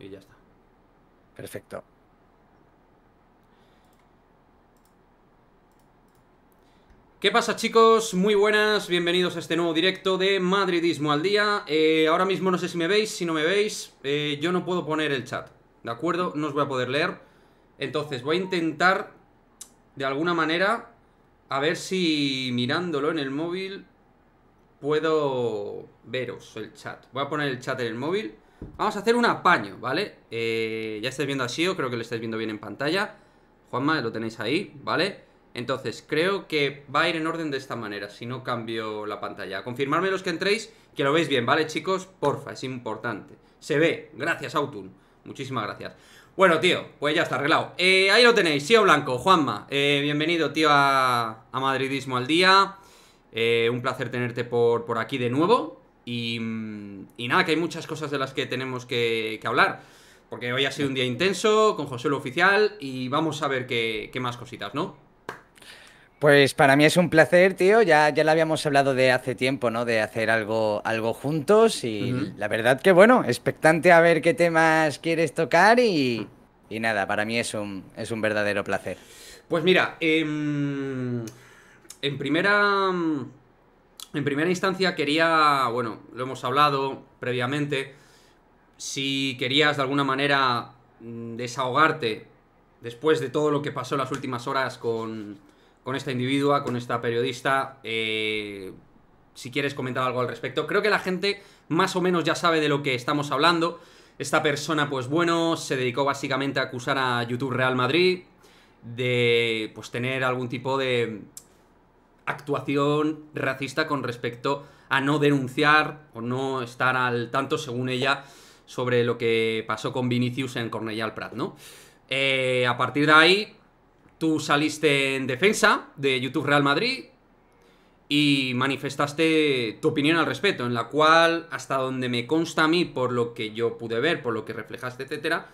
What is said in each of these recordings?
y ya está. Perfecto. ¿Qué pasa chicos? Muy buenas, bienvenidos a este nuevo directo de Madridismo al Día eh, Ahora mismo no sé si me veis, si no me veis eh, Yo no puedo poner el chat, ¿de acuerdo? No os voy a poder leer Entonces voy a intentar, de alguna manera A ver si mirándolo en el móvil Puedo veros el chat Voy a poner el chat en el móvil Vamos a hacer un apaño, ¿vale? Eh, ya estáis viendo a Sio, creo que lo estáis viendo bien en pantalla Juanma, lo tenéis ahí, ¿vale? Entonces, creo que va a ir en orden de esta manera Si no cambio la pantalla confirmarme los que entréis, que lo veis bien, ¿vale, chicos? Porfa, es importante Se ve, gracias, Autun Muchísimas gracias bueno, tío, pues ya está arreglado. Eh, ahí lo tenéis, Sio Blanco, Juanma. Eh, bienvenido, tío, a, Madridismo al Día. un placer tenerte por, por aquí de nuevo. Mm, y, nada, que hay muchas cosas de las que tenemos que, hablar. Porque hoy ha sido un día intenso, con José lo Oficial, y vamos a ver qué, más cositas, ¿no? Pues para mí es un placer, tío. Ya, ya lo habíamos hablado de hace tiempo, ¿no? De hacer algo, algo juntos. Y la verdad que, bueno, expectante a ver qué temas quieres tocar. Y, nada, para mí es un, es un verdadero placer. Pues mira, em, en primera en primera instancia quería, bueno, lo hemos hablado previamente, si querías de alguna manera mm, desahogarte después de todo lo que pasó las últimas horas con, con esta individua, con esta periodista, eh, si quieres comentar algo al respecto. Creo que la gente más o menos ya sabe de lo que estamos hablando. Esta persona, pues bueno, se dedicó básicamente a acusar a YouTube Real Madrid de pues tener algún tipo de actuación racista con respecto a no denunciar o no estar al tanto, según ella, sobre lo que pasó con Vinicius en Cornellà al Prat, ¿no? Eh, a partir de ahí, tú saliste en defensa de YouTube Real Madrid y manifestaste tu opinión al respecto, en la cual, hasta donde me consta a mí, por lo que yo pude ver, por lo que reflejaste, etcétera,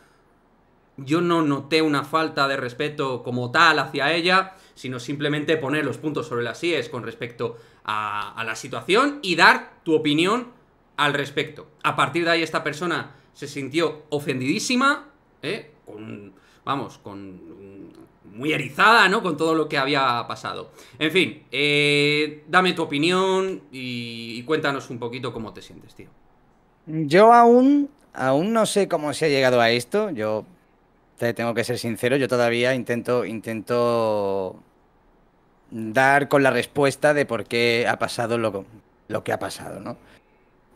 yo no noté una falta de respeto como tal hacia ella, sino simplemente poner los puntos sobre las IES con respecto a, la situación y dar tu opinión al respecto. A partir de ahí esta persona se sintió ofendidísima, ¿eh? con, vamos, con muy erizada, ¿no? Con todo lo que había pasado. En fin, eh, dame tu opinión y, y cuéntanos un poquito cómo te sientes, tío. Yo aún, aún no sé cómo se ha llegado a esto. Yo tengo que ser sincero, yo todavía intento, intento dar con la respuesta de por qué ha pasado lo, lo que ha pasado, ¿no?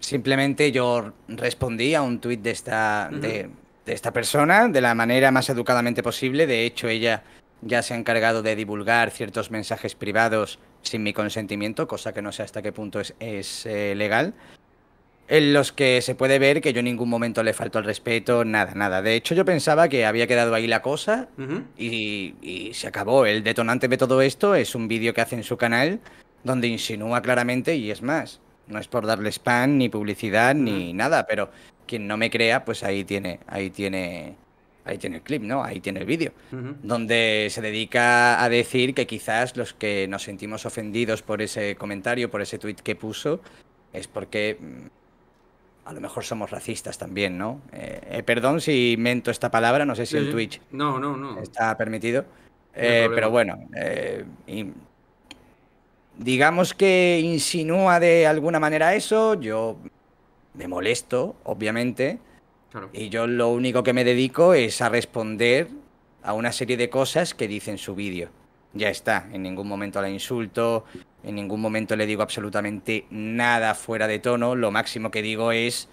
Simplemente yo respondí a un tuit de esta, de, esta persona de la manera más educadamente posible. De hecho, ella ya se ha encargado de divulgar ciertos mensajes privados sin mi consentimiento, cosa que no sé hasta qué punto es, eh, legal en los que se puede ver que yo en ningún momento le faltó el respeto, nada, nada. De hecho, yo pensaba que había quedado ahí la cosa y, se acabó. El detonante de todo esto es un vídeo que hace en su canal donde insinúa claramente, y es más, no es por darle spam, ni publicidad, ni nada, pero quien no me crea, pues ahí tiene, ahí tiene. Ahí tiene el clip, ¿no? Ahí tiene el vídeo. Donde se dedica a decir que quizás los que nos sentimos ofendidos por ese comentario, por ese tweet que puso, es porque mm, a lo mejor somos racistas también, ¿no? Eh, eh, perdón si invento esta palabra, no sé si el en Twitch no, no, no. está permitido, eh, pero bueno, digamos que insinúa de alguna manera eso, yo me molesto, obviamente, y yo lo único que me dedico es a responder a una serie de cosas que dice en su vídeo. Ya está, en ningún momento la insulto, en ningún momento le digo absolutamente nada fuera de tono. Lo máximo que digo es,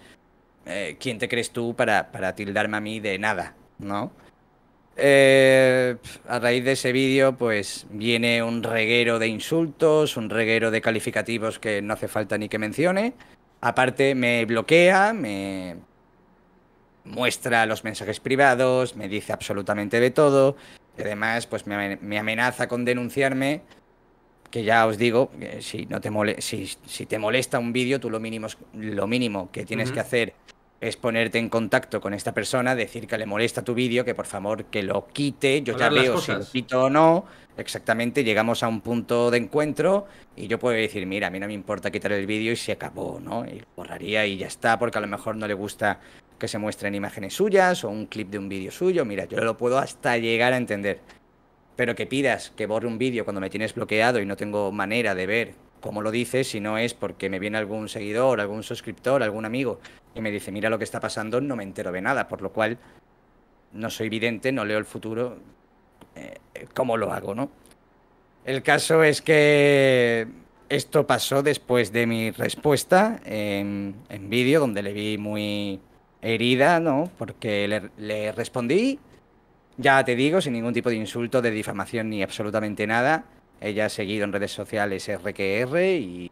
eh, ¿quién te crees tú para, tildarme a mí de nada? ¿No? Eh, a raíz de ese vídeo, pues viene un reguero de insultos, un reguero de calificativos que no hace falta ni que mencione. Aparte, me bloquea, me muestra los mensajes privados, me dice absolutamente de todo. Y además, pues me amenaza con denunciarme que ya os digo, eh, si, no te mole si, te molesta un vídeo, tú lo mínimo, lo mínimo que tienes que hacer es ponerte en contacto con esta persona, decir que le molesta tu vídeo, que por favor que lo quite, yo ya veo si lo quito o no, exactamente, llegamos a un punto de encuentro y yo puedo decir, mira, a mí no me importa quitar el vídeo y se acabó, ¿no? Y borraría y ya está, porque a lo mejor no le gusta que se muestren imágenes suyas o un clip de un vídeo suyo, mira, yo lo puedo hasta llegar a entender. Pero que pidas que borre un vídeo cuando me tienes bloqueado y no tengo manera de ver cómo lo dices, si no es porque me viene algún seguidor, algún suscriptor, algún amigo y me dice, mira lo que está pasando, no me entero de nada, por lo cual no soy vidente, no leo el futuro, eh, ¿cómo lo hago, no? El caso es que esto pasó después de mi respuesta en, vídeo, donde le vi muy herida, ¿no? Porque le respondí ya te digo, sin ningún tipo de insulto, de difamación ni absolutamente nada. Ella ha seguido en redes sociales RQR y,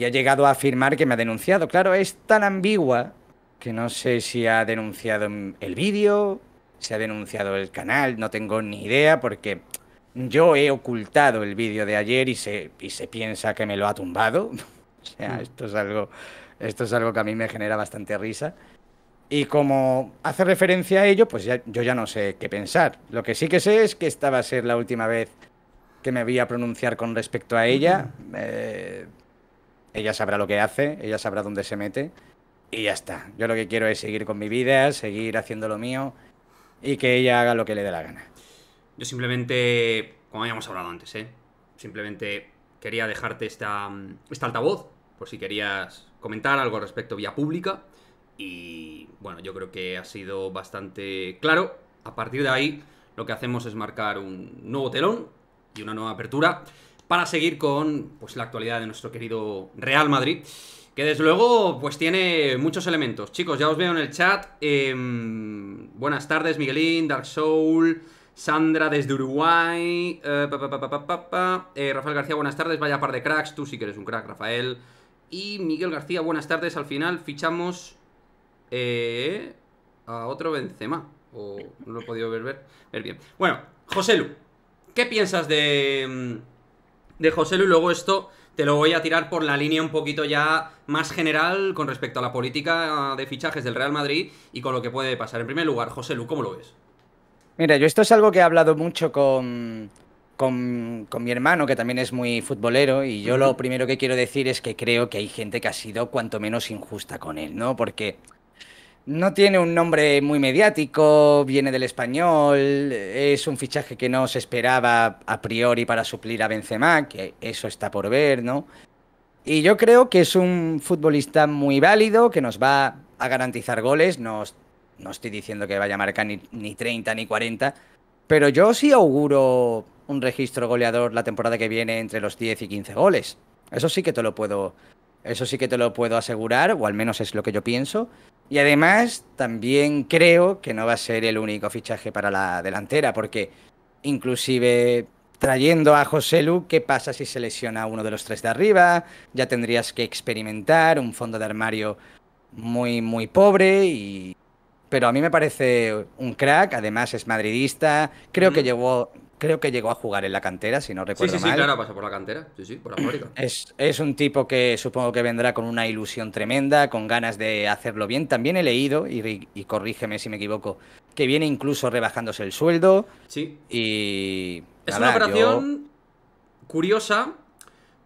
ha llegado a afirmar que me ha denunciado. Claro, es tan ambigua que no sé si ha denunciado el vídeo, si ha denunciado el canal, no tengo ni idea porque yo he ocultado el vídeo de ayer y se, y se piensa que me lo ha tumbado. o sea, mm. esto es algo, esto es algo que a mí me genera bastante risa. Y como hace referencia a ello, pues yo ya no sé qué pensar. Lo que sí que sé es que esta va a ser la última vez que me voy a pronunciar con respecto a ella. Eh, ella sabrá lo que hace, ella sabrá dónde se mete. Y ya está. Yo lo que quiero es seguir con mi vida, seguir haciendo lo mío y que ella haga lo que le dé la gana. Yo simplemente, como habíamos hablado antes, ¿eh? simplemente quería dejarte esta, mm, esta altavoz por si querías comentar algo respecto vía pública. Y bueno, yo creo que ha sido bastante claro. A partir de ahí, lo que hacemos es marcar un nuevo telón y una nueva apertura para seguir con pues, la actualidad de nuestro querido Real Madrid, que desde luego pues, tiene muchos elementos. Chicos, ya os veo en el chat. Em, buenas tardes, Miguelín, Dark Soul, Sandra desde Uruguay, eh, eh, Rafael García, buenas tardes, vaya par de cracks, tú sí que eres un crack, Rafael. Y Miguel García, buenas tardes, al final fichamos eh, a otro Benzema. O no lo he podido ver, ver, bien. Bueno, José Lu, ¿qué piensas de, mm, de José Lu? Luego esto te lo voy a tirar por la línea un poquito ya más general con respecto a la política de fichajes del Real Madrid y con lo que puede pasar. En primer lugar, José Lu, ¿cómo lo ves? Mira, yo esto es algo que he hablado mucho con, con, mi hermano, que también es muy futbolero, y yo lo primero que quiero decir es que creo que hay gente que ha sido cuanto menos injusta con él, ¿no? Porque no tiene un nombre muy mediático, viene del español, es un fichaje que no se esperaba a priori para suplir a Benzema, que eso está por ver, ¿no? Y yo creo que es un futbolista muy válido, que nos va a garantizar goles, no, no estoy diciendo que vaya a marcar ni, ni 30 ni 40, pero yo sí auguro un registro goleador la temporada que viene entre los 10 y 15 goles. Eso sí que te lo puedo eso sí que te lo puedo asegurar, o al menos es lo que yo pienso. Y además, también creo que no va a ser el único fichaje para la delantera, porque inclusive trayendo a José Lu, ¿qué pasa si se lesiona uno de los tres de arriba? Ya tendrías que experimentar un fondo de armario muy, muy pobre y... Pero a mí me parece un crack, además es madridista, creo que llevó, creo que llegó a jugar en la cantera, si no recuerdo sí, sí, Sí, claro, pasa por la cantera, sí, sí, por la fábrica. Es, un tipo que supongo que vendrá con una ilusión tremenda, con ganas de hacerlo bien. También he leído, y, corrígeme si me equivoco, que viene incluso rebajándose el sueldo. Sí. Y... Es una operación curiosa,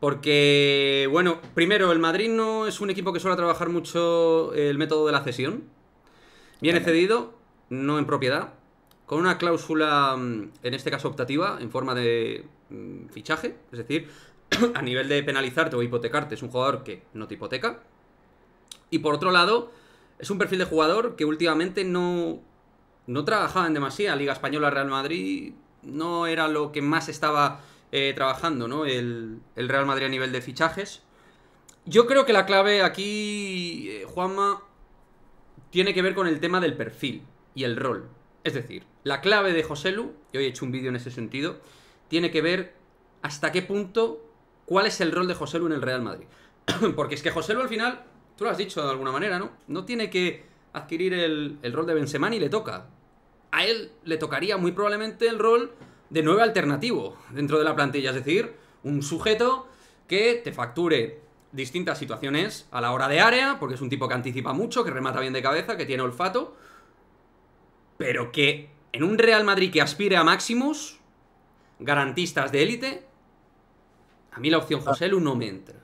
porque, bueno, primero, el Madrid no es un equipo que suele trabajar mucho el método de la cesión. Viene cedido, no en propiedad con una cláusula, mm, en este caso optativa, en forma de mm, fichaje, es decir, a nivel de penalizarte o hipotecarte, es un jugador que no te hipoteca. Y por otro lado, es un perfil de jugador que últimamente no, no trabajaba en demasía. Liga Española, Real Madrid, no era lo que más estaba eh, trabajando, ¿no? El, el, Real Madrid a nivel de fichajes. Yo creo que la clave aquí, eh, Juanma, tiene que ver con el tema del perfil y el rol. Es decir, la clave de José Lu, y hoy he hecho un vídeo en ese sentido, tiene que ver hasta qué punto, cuál es el rol de José Lu en el Real Madrid. Porque es que José Lu al final, tú lo has dicho de alguna manera, ¿no? No tiene que adquirir el, rol de Benzema y le toca. A él le tocaría muy probablemente el rol de nuevo alternativo dentro de la plantilla, es decir, un sujeto que te facture distintas situaciones a la hora de área, porque es un tipo que anticipa mucho, que remata bien de cabeza, que tiene olfato, pero que en un Real Madrid que aspire a máximos, garantistas de élite, a mí la opción ah. José Lu no me entra.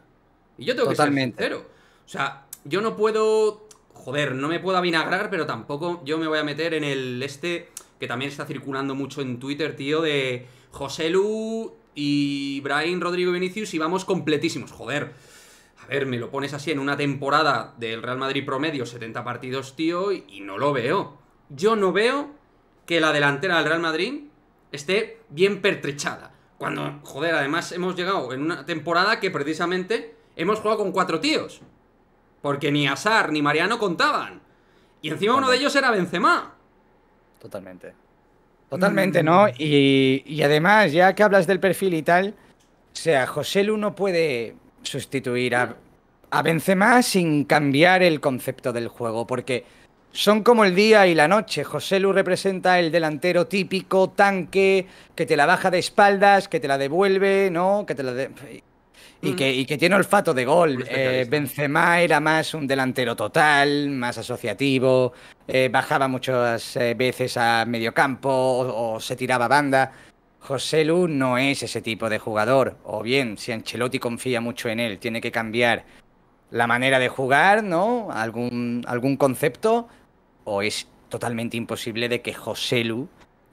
Y yo tengo que ser sincero. O sea, yo no puedo. Joder, no me puedo avinagrar, pero tampoco yo me voy a meter en el este que también está circulando mucho en Twitter, tío, de José Lu y Brian Rodrigo Vinicius y vamos completísimos. Joder. A ver, me lo pones así en una temporada del Real Madrid promedio, 70 partidos, tío, y no lo veo. Yo no veo que la delantera del Real Madrid esté bien pertrechada. Cuando, joder, además hemos llegado en una temporada que precisamente hemos jugado con cuatro tíos. Porque ni Asar ni Mariano contaban. Y encima uno de ellos era Benzema. Totalmente. Totalmente, mm. ¿no? Y, además, ya que hablas del perfil y tal, o sea, José Lu no puede sustituir a, a Benzema sin cambiar el concepto del juego, porque son como el día y la noche. José Lu representa el delantero típico, tanque, que te la baja de espaldas, que te la devuelve, ¿no? Que te la y, que, tiene olfato de gol. Eh, Benzema era más un delantero total, más asociativo, eh, bajaba muchas eh, veces a mediocampo o, o se tiraba banda. José Lu no es ese tipo de jugador. O bien, si Ancelotti confía mucho en él, tiene que cambiar la manera de jugar, ¿no? Algún, algún concepto o es totalmente imposible de que Joselu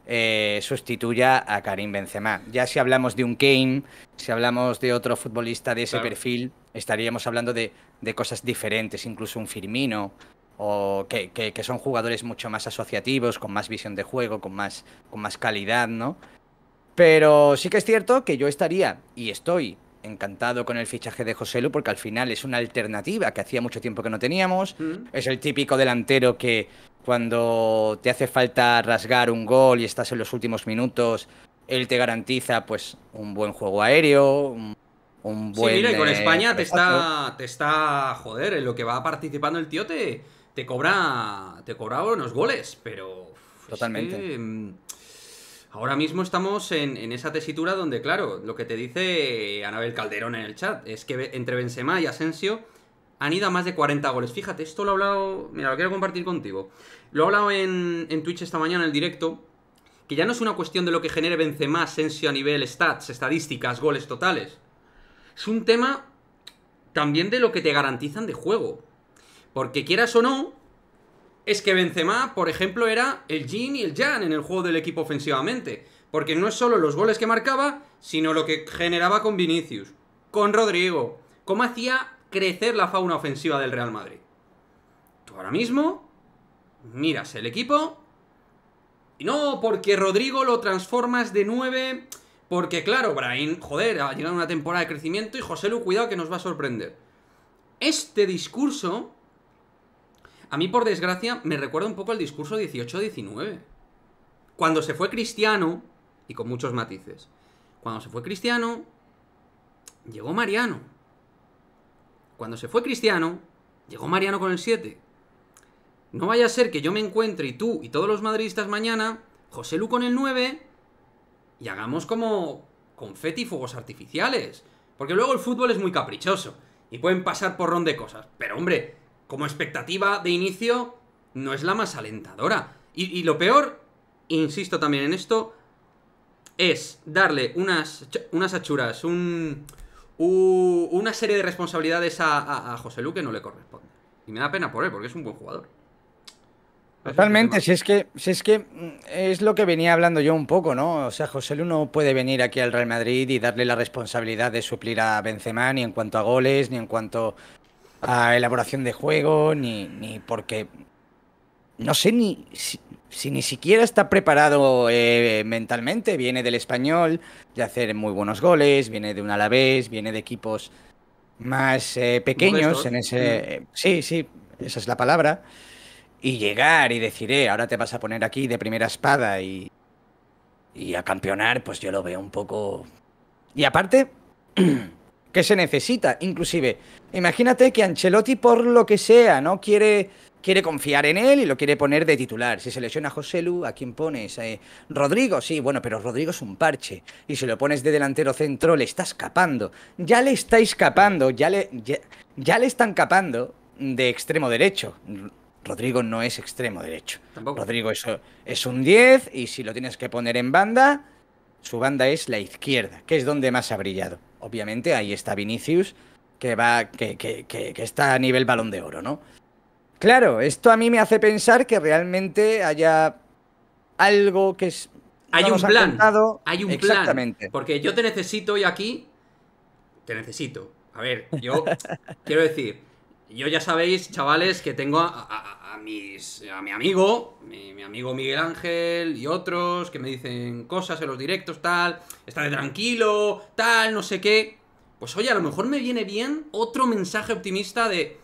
eh, sustituya a Karim Benzema. Ya si hablamos de un Kane, si hablamos de otro futbolista de ese perfil, estaríamos hablando de, cosas diferentes, incluso un Firmino, o que, que, son jugadores mucho más asociativos, con más visión de juego, con más, con más calidad, ¿no? Pero sí que es cierto que yo estaría, y estoy, encantado con el fichaje de Joselu porque al final es una alternativa que hacía mucho tiempo que no teníamos. Es el típico delantero que cuando te hace falta rasgar un gol y estás en los últimos minutos, él te garantiza pues un buen juego aéreo, un, buen... Sí, mira, y con eh, España te está, te está, joder, en lo que va participando el tío te, te cobra, te cobra unos goles, pero... Totalmente. Mm, Ahora mismo estamos en, esa tesitura donde, claro, lo que te dice Anabel Calderón en el chat es que entre Benzema y Asensio han ido a más de 40 goles. Fíjate, esto lo he hablado, mira, lo quiero compartir contigo. Lo he hablado en, en Twitch esta mañana en el directo, que ya no es una cuestión de lo que genere Benzema, Asensio a nivel stats, estadísticas, goles totales. Es un tema también de lo que te garantizan de juego. Porque quieras o no, es que Benzema, por ejemplo, era el Jin y el Jan en el juego del equipo ofensivamente. Porque no es solo los goles que marcaba, sino lo que generaba con Vinicius, con Rodrigo, cómo hacía crecer la fauna ofensiva del Real Madrid. Tú ahora mismo miras el equipo y no porque Rodrigo lo transformas de 9, porque claro, Brain, joder, ha llegado una temporada de crecimiento y José Lu, cuidado que nos va a sorprender. Este discurso a mí por desgracia me recuerda un poco el discurso 18-19. Cuando se fue Cristiano, y con muchos matices, cuando se fue Cristiano, llegó Mariano. Cuando se fue Cristiano, llegó Mariano con el 7. No vaya a ser que yo me encuentre y tú y todos los madridistas mañana, José Lu con el 9, y hagamos como confeti y fuegos artificiales. Porque luego el fútbol es muy caprichoso y pueden pasar por ron de cosas. Pero hombre, como expectativa de inicio, no es la más alentadora. Y, lo peor, insisto también en esto, es darle unas, unas achuras, un, una serie de responsabilidades a, a, José Lu que no le corresponde. Y me da pena por él, porque es un buen jugador. Realmente, si es que, si es que mm, es lo que venía hablando yo un poco, ¿no? O sea, José Lu no puede venir aquí al Real Madrid y darle la responsabilidad de suplir a Benzema ni en cuanto a goles, ni en cuanto a elaboración de juego, ni, ni porque... No sé ni si, ni siquiera está preparado eh, mentalmente. Viene del español, de hacer muy buenos goles, viene de un Alavés, viene de equipos más eh, pequeños en ese... Sí, sí, esa es la palabra. Y llegar y decir, eh, ahora te vas a poner aquí de primera espada y, y a campeonar, pues yo lo veo un poco... Y aparte... que se necesita. Inclusive, imagínate que Ancelotti, por lo que sea, no quiere, quiere confiar en él y lo quiere poner de titular. Si se lesiona a José Lu, ¿a quién pones? ¿A eh, Rodrigo, sí, bueno, pero Rodrigo es un parche. Y si lo pones de delantero centro, le está escapando. Ya le está escapando, ya le, ya, le están capando de extremo derecho. Rodrigo no es extremo derecho. Rodrigo es, es un 10 y si lo tienes que poner en banda, su banda es la izquierda, que es donde más ha brillado obviamente ahí está Vinicius, que, va, que, está a nivel balón de oro, ¿no? Claro, esto a mí me hace pensar que realmente haya algo que es... Hay un plan. Hay un plan. Porque yo te necesito hoy aquí. Te necesito. A ver, yo quiero decir, yo ya sabéis, chavales, que tengo a, eh, a mi amigo, mi, amigo Miguel Ángel y otros que me dicen cosas en los directos, tal, está de tranquilo, tal, no sé qué. Pues oye, a lo mejor me viene bien otro mensaje optimista de,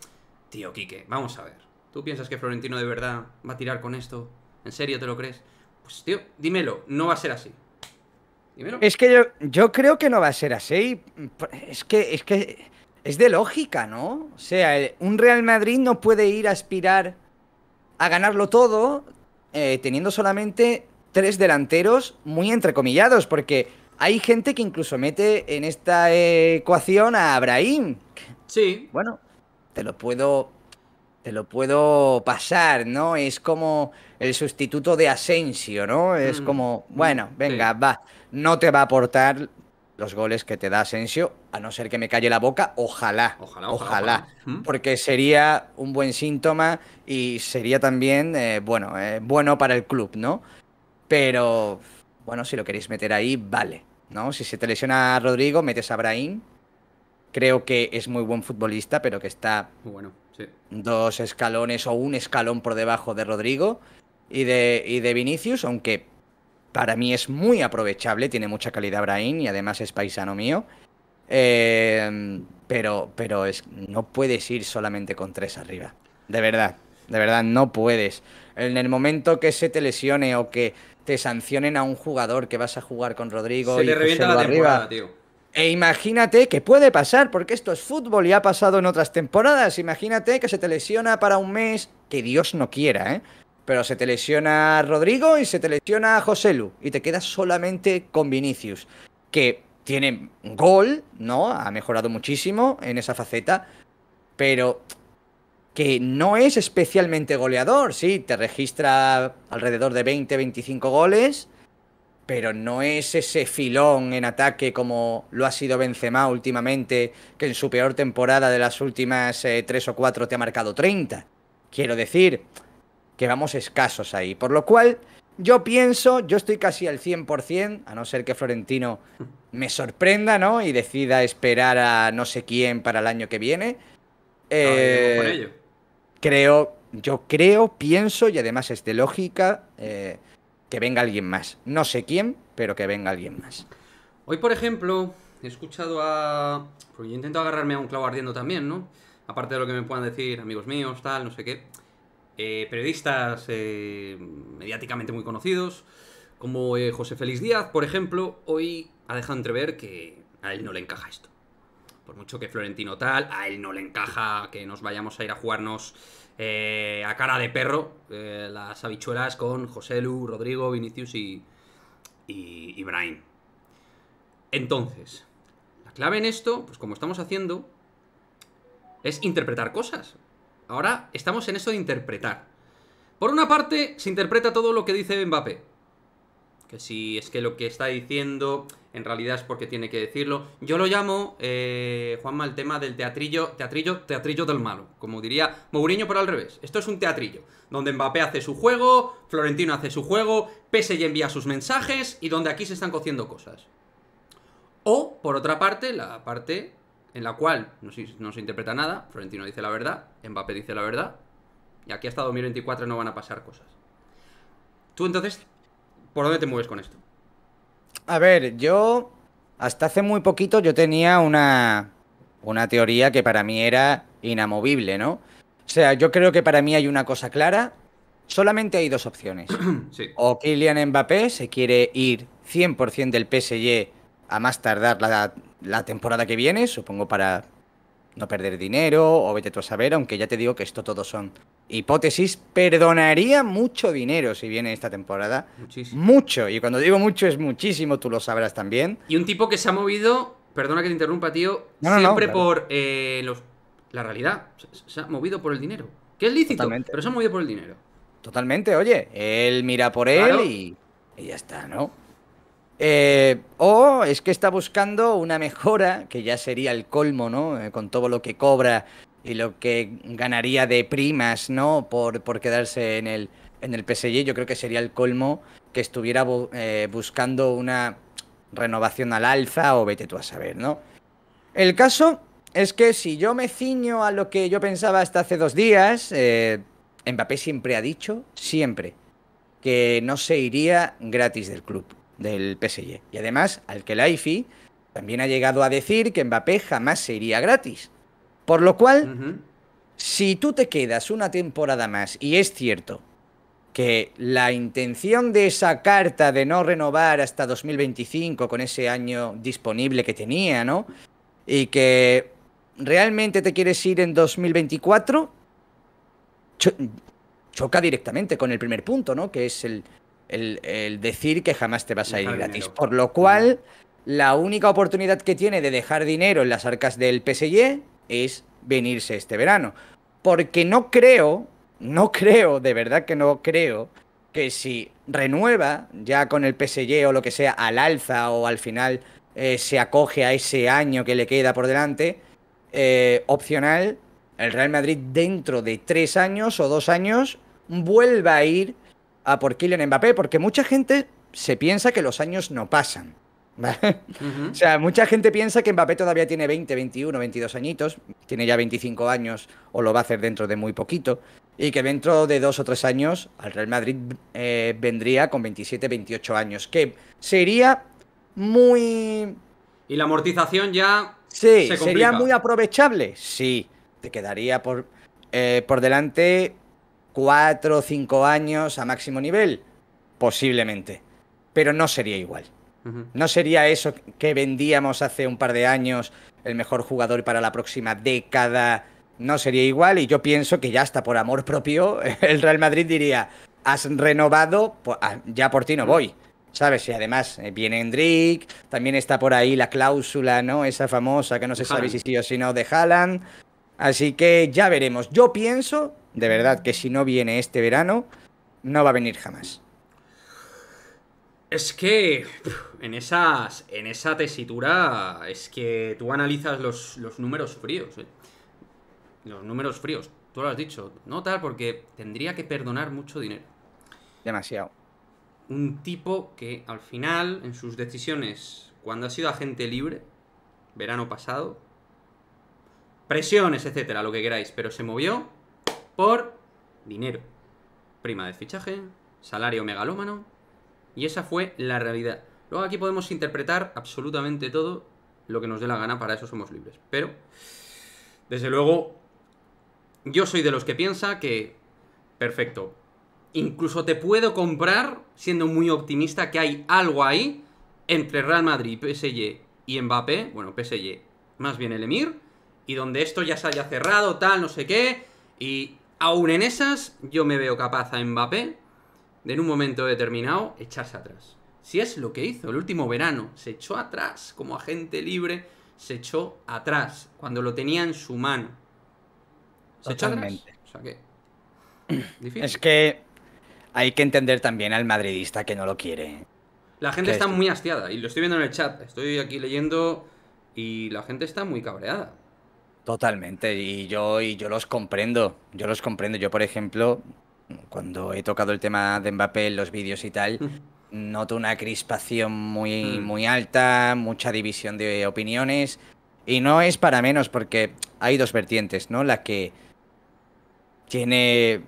tío Quique, vamos a ver, ¿tú piensas que Florentino de verdad va a tirar con esto? ¿En serio te lo crees? Pues tío, dímelo, no va a ser así. Es que yo, yo creo que no va a ser así. Es que, es que... Es de lógica, ¿no? O sea, un Real Madrid no puede ir a aspirar a ganarlo todo eh, teniendo solamente tres delanteros muy entrecomillados, porque hay gente que incluso mete en esta ecuación a Abraham. Sí. Bueno, te lo puedo. Te lo puedo pasar, ¿no? Es como el sustituto de Asensio, ¿no? Es mm. como, bueno, venga, va, no te va a aportar los goles que te da Asensio, a no ser que me calle la boca, ojalá, ojalá, ojalá, porque sería un buen síntoma y sería también, eh, bueno, eh, bueno para el club, ¿no? Pero, bueno, si lo queréis meter ahí, vale, ¿no? Si se te lesiona a Rodrigo, metes a Brahim, creo que es muy buen futbolista, pero que está dos escalones o un escalón por debajo de Rodrigo y de, y de Vinicius, aunque para mí es muy aprovechable, tiene mucha calidad Brain y además es paisano mío. Em, pero pero es, no puedes ir solamente con tres arriba. De verdad, de verdad, no puedes. En el momento que se te lesione o que te sancionen a un jugador que vas a jugar con Rodrigo se y revienta la arriba, tío. E imagínate que puede pasar, porque esto es fútbol y ha pasado en otras temporadas. Imagínate que se te lesiona para un mes, que Dios no quiera, ¿eh? Pero se te lesiona Rodrigo y se te lesiona José Lu. Y te quedas solamente con Vinicius. Que tiene gol, ¿no? Ha mejorado muchísimo en esa faceta. Pero que no es especialmente goleador. Sí, te registra alrededor de 20-25 goles. Pero no es ese filón en ataque como lo ha sido Benzema últimamente, que en su peor temporada de las últimas 3 eh, o 4 te ha marcado 30. Quiero decir, que vamos escasos ahí. Por lo cual, yo pienso, yo estoy casi al 100%, a no ser que Florentino me sorprenda, ¿no? Y decida esperar a no sé quién para el año que viene. Eh, creo, yo creo, pienso, y además es de lógica, eh, que venga alguien más. No sé quién, pero que venga alguien más. Hoy, por ejemplo, he escuchado a... Porque yo intento agarrarme a un clavo ardiendo también, ¿no? Aparte de lo que me puedan decir amigos míos, tal, no sé qué. Eh, periodistas eh, mediáticamente muy conocidos, como eh, José Félix Díaz, por ejemplo, hoy ha dejado entrever que a él no le encaja esto. Por mucho que Florentino tal, a él no le encaja que nos vayamos a ir a jugarnos a cara de perro las habichuelas con José Lu, Rodrigo, Vinicius y, y Entonces, la clave en esto, pues como estamos haciendo, es interpretar cosas. Ahora estamos en eso de interpretar. Por una parte, se interpreta todo lo que dice Mbappé. Que si es que lo que está diciendo en realidad es porque tiene que decirlo. Yo lo llamo, eh, Juanma, el tema del teatrillo, teatrillo, teatrillo del malo. Como diría Mourinho, por al revés. Esto es un teatrillo, donde Mbappé hace su juego, Florentino hace su juego, PSG envía sus mensajes y donde aquí se están cociendo cosas. O, por otra parte, la parte en la cual no se, interpreta nada, Florentino dice la verdad, Mbappé dice la verdad, y aquí hasta 2024 no van a pasar cosas. Tú entonces, ¿por dónde te mueves con esto? A ver, yo hasta hace muy poquito yo tenía una, una teoría que para mí era inamovible, ¿no? O sea, yo creo que para mí hay una cosa clara. Solamente hay dos opciones. Sí. O Kylian Mbappé se quiere ir 100% del PSG a más tardar la la temporada que viene, supongo para no perder dinero o vete tú a saber, aunque ya te digo que esto todo son hipótesis, perdonaría mucho dinero si viene esta temporada. Muchísimo. Mucho, y cuando digo mucho es muchísimo, tú lo sabrás también. Y un tipo que se ha movido, perdona que te interrumpa, tío, siempre por eh, los, la realidad, se, ha movido por el dinero, que es lícito, pero se ha movido por el dinero. Totalmente, oye, él mira por él y, y ya está, ¿no? Eh, o es que está buscando una mejora, que ya sería el colmo, ¿no? Eh, con todo lo que cobra y lo que ganaría de primas, ¿no? Por, por quedarse en el, en el PSG, yo creo que sería el colmo que estuviera eh, buscando una renovación al alza o vete tú a saber, ¿no? El caso es que si yo me ciño a lo que yo pensaba hasta hace dos días, Mbappé siempre ha dicho, siempre, que no se iría gratis del club del PSG. Y además, al que Laifi también ha llegado a decir que Mbappé jamás se iría gratis. Por lo cual, si tú te quedas una temporada más, y es cierto que la intención de esa carta de no renovar hasta 2025 con ese año disponible que tenía, ¿no? Y que realmente te quieres ir en 2024, choca directamente con el primer punto, ¿no? Que es el, el, decir que jamás te vas a ir gratis. Por lo cual, la única oportunidad que tiene de dejar dinero en las arcas del PSG es venirse este verano. Porque no creo, no creo, de verdad que no creo, que si renueva ya con el PSG o lo que sea al alza o al final eh, se acoge a ese año que le queda por delante, eh, opcional, el Real Madrid dentro de tres años o dos años vuelva a ir a por Kylian Mbappé, porque mucha gente se piensa que los años no pasan. O sea, mucha gente piensa que Mbappé todavía tiene 20, 21, 22 añitos, tiene ya 25 años o lo va a hacer dentro de muy poquito, y que dentro de dos o tres años al Real Madrid eh, vendría con 27, 28 años, que sería muy... Y la amortización ya... Sí, sería muy aprovechable, sí, te quedaría por, eh, por delante cuatro o cinco años a máximo nivel? Posiblemente. Pero no sería igual. No sería eso que vendíamos hace un par de años, el mejor jugador para la próxima década. No sería igual y yo pienso que ya está por amor propio el Real Madrid diría, has renovado, pues, ah, ya por ti no voy. ¿Sabes? Y además eh, viene Hendrik, también está por ahí la cláusula, ¿no? Esa famosa que no se sabe si sí o si no de Haaland. Así que ya veremos. Yo pienso de verdad que si no viene este verano, no va a venir jamás. Es que en, esas, en esa tesitura es que tú analizas los, números fríos. Eh. Los números fríos. Tú lo has dicho. No tal porque tendría que perdonar mucho dinero. Demasiado. Un tipo que al final, en sus decisiones, cuando ha sido agente libre, verano pasado, presiones, etcétera, lo que queráis, pero se movió por dinero. Prima de fichaje, salario megalómano. Y esa fue la realidad. Luego aquí podemos interpretar absolutamente todo lo que nos dé la gana, para eso somos libres. Pero, desde luego, yo soy de los que piensa que, perfecto, incluso te puedo comprar, siendo muy optimista, que hay algo ahí entre Real Madrid, PSG y Mbappé, bueno, PSG, más bien el Emir, y donde esto ya se haya cerrado, tal, no sé qué, y Aún en esas, yo me veo capaz a Mbappé de en un momento determinado echarse atrás. Si es lo que hizo el último verano, se echó atrás como agente libre, se echó atrás cuando lo tenía en su mano. Se echó atrás. O sea que... Es que hay que entender también al madridista que no lo quiere. La gente está muy hastiada y lo estoy viendo en el chat. Estoy aquí leyendo y la gente está muy cabreada. Totalmente, y yo, y yo los comprendo, yo los comprendo. Yo, por ejemplo, cuando he tocado el tema de Mbappé en los vídeos y tal, mm. noto una crispación muy, mm. muy alta, mucha división de opiniones, y no es para menos porque hay dos vertientes, ¿no? La que tiene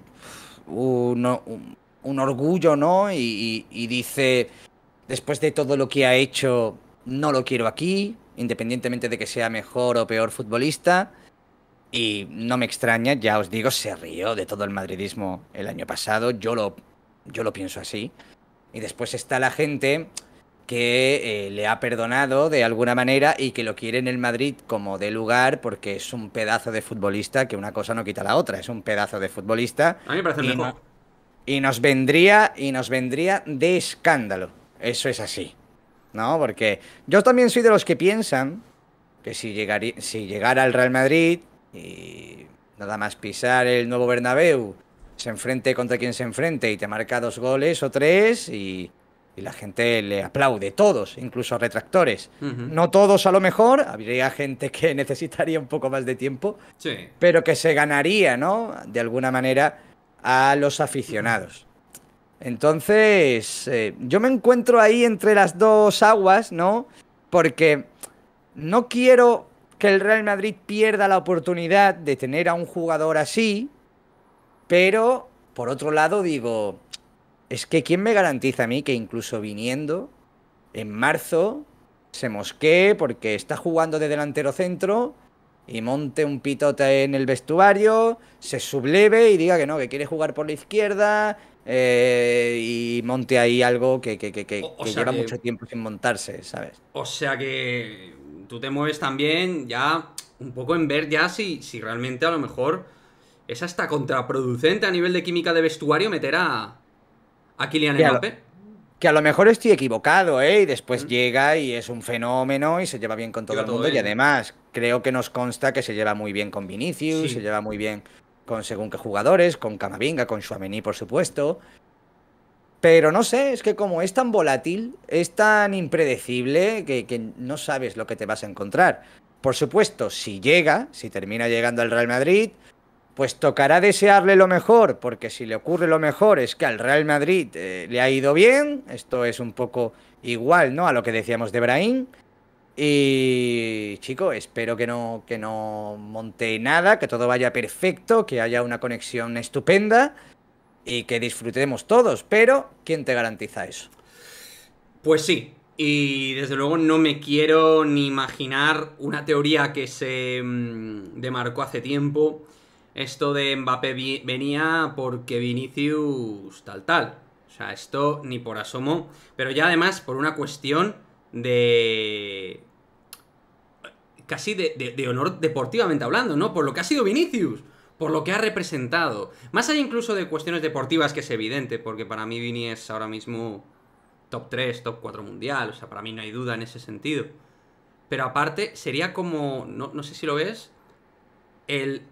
un, orgullo, ¿no? y dice, después de todo lo que ha hecho, no lo quiero aquí, independientemente de que sea mejor o peor futbolista. Y no me extraña, ya os digo, se rió de todo el madridismo el año pasado, yo lo, yo lo pienso así. Y después está la gente que eh, le ha perdonado de alguna manera y que lo quiere en el Madrid como de lugar porque es un pedazo de futbolista que una cosa no quita la otra, es un pedazo de futbolista. A mí me parece y nos vendría y nos vendría de escándalo. Eso es así. ¿no? Porque yo también soy de los que piensan que si, llegaría, si llegara el Real Madrid y nada más pisar el nuevo Bernabéu, se enfrente contra quien se enfrente y te marca dos goles o tres y, la gente le aplaude, todos, incluso retractores. No todos a lo mejor, habría gente que necesitaría un poco más de tiempo, pero que se ganaría, ¿no? De alguna manera a los aficionados. Entonces, eh, yo me encuentro ahí entre las dos aguas, ¿no? Porque no quiero que el Real Madrid pierda la oportunidad de tener a un jugador así, pero por otro lado digo, es que ¿quién me garantiza a mí que incluso viniendo en marzo se mosquee porque está jugando de delantero centro y monte un pitote en el vestuario, se subleve y diga que no, que quiere jugar por la izquierda, eh, y monte ahí algo que, lleva mucho tiempo sin montarse, ¿sabes? O sea que tú te mueves también ya un poco en ver ya si, si realmente a lo mejor es hasta contraproducente a nivel de química de vestuario meter a, a Kylian Mbappé. Que a lo mejor estoy equivocado, ¿eh? Y después mm. llega y es un fenómeno y se lleva bien con todo el mundo. y además, creo que nos consta que se lleva muy bien con Vinicius, se lleva muy bien con según qué jugadores, con Camavinga, con Suamení, por supuesto. Pero no sé, es que como es tan volátil, es tan impredecible que, no sabes lo que te vas a encontrar. Por supuesto, si llega, si termina llegando al Real Madrid, pues tocará desearle lo mejor, porque si le ocurre lo mejor es que al Real Madrid eh, le ha ido bien, esto es un poco igual, ¿no? A lo que decíamos de Brahim. Y chico, espero que no, que no monte nada, que todo vaya perfecto, que haya una conexión estupenda y que disfrutemos todos. Pero, ¿quién te garantiza eso? Pues sí, y desde luego no me quiero ni imaginar una teoría que se mm, demarcó hace tiempo. Esto de Mbappé venía porque Vinicius tal tal. O sea, esto ni por asomo. Pero ya además por una cuestión de casi de, de, honor deportivamente hablando, ¿no? Por lo que ha sido Vinicius, por lo que ha representado. Más allá incluso de cuestiones deportivas, que es evidente, porque para mí Vinicius es ahora mismo top 3, top 4 mundial, o sea, para mí no hay duda en ese sentido. Pero aparte, sería como, no, sé si lo ves, el,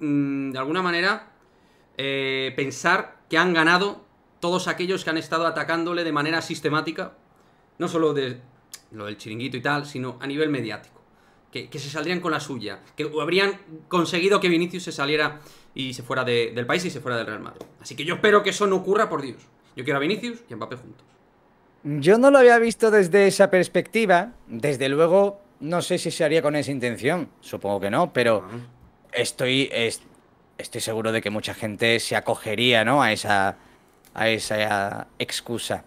mm, de alguna manera, eh, pensar que han ganado todos aquellos que han estado atacándole de manera sistemática, no solo de, lo del chiringuito y tal, sino a nivel mediático. Que, se saldrían con la suya, que habrían conseguido que Vinicius se saliera y se fuera del país y se fuera del Real Madrid. Así que yo espero que eso no ocurra, por Dios. Yo quiero a Vinicius y a Mbappé juntos. Yo no lo había visto desde esa perspectiva. Desde luego, no sé si se haría con esa intención. Supongo que no, pero ah. estoy, estoy seguro de que mucha gente se acogería ¿no? a, esa, a esa excusa.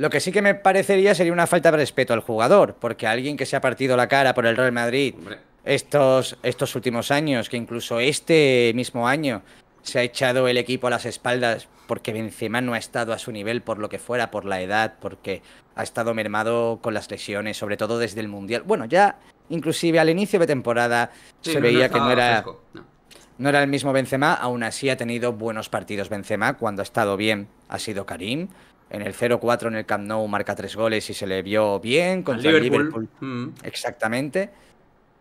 Lo que sí que me parecería sería una falta de respeto al jugador, porque alguien que se ha partido la cara por el Real Madrid estos, estos últimos años, que incluso este mismo año se ha echado el equipo a las espaldas porque Benzema no ha estado a su nivel por lo que fuera, por la edad, porque ha estado mermado con las lesiones, sobre todo desde el Mundial. Bueno, ya inclusive al inicio de temporada se veía que no era, no era el mismo Benzema, aún así ha tenido buenos partidos Benzema, cuando ha estado bien ha sido Karim, en el 0-4 en el Camp Nou marca tres goles y se le vio bien contra El Liverpool. Mm. Exactamente.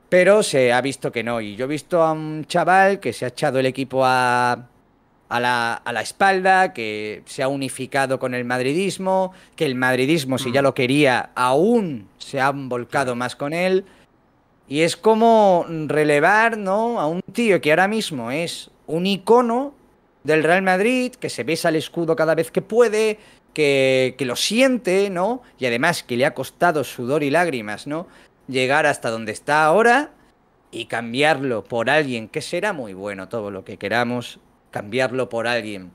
Pero se ha visto que no. Y yo he visto a un chaval que se ha echado el equipo a, la, espalda, que se ha unificado con el madridismo, que el madridismo, si ya mm. lo quería, aún se han volcado más con él. Y es como relevar ¿no? a un tío que ahora mismo es un icono del Real Madrid, que se besa el escudo cada vez que puede, que, lo siente, ¿no? Y además que le ha costado sudor y lágrimas, ¿no? Llegar hasta donde está ahora y cambiarlo por alguien, que será muy bueno todo lo que queramos, cambiarlo por alguien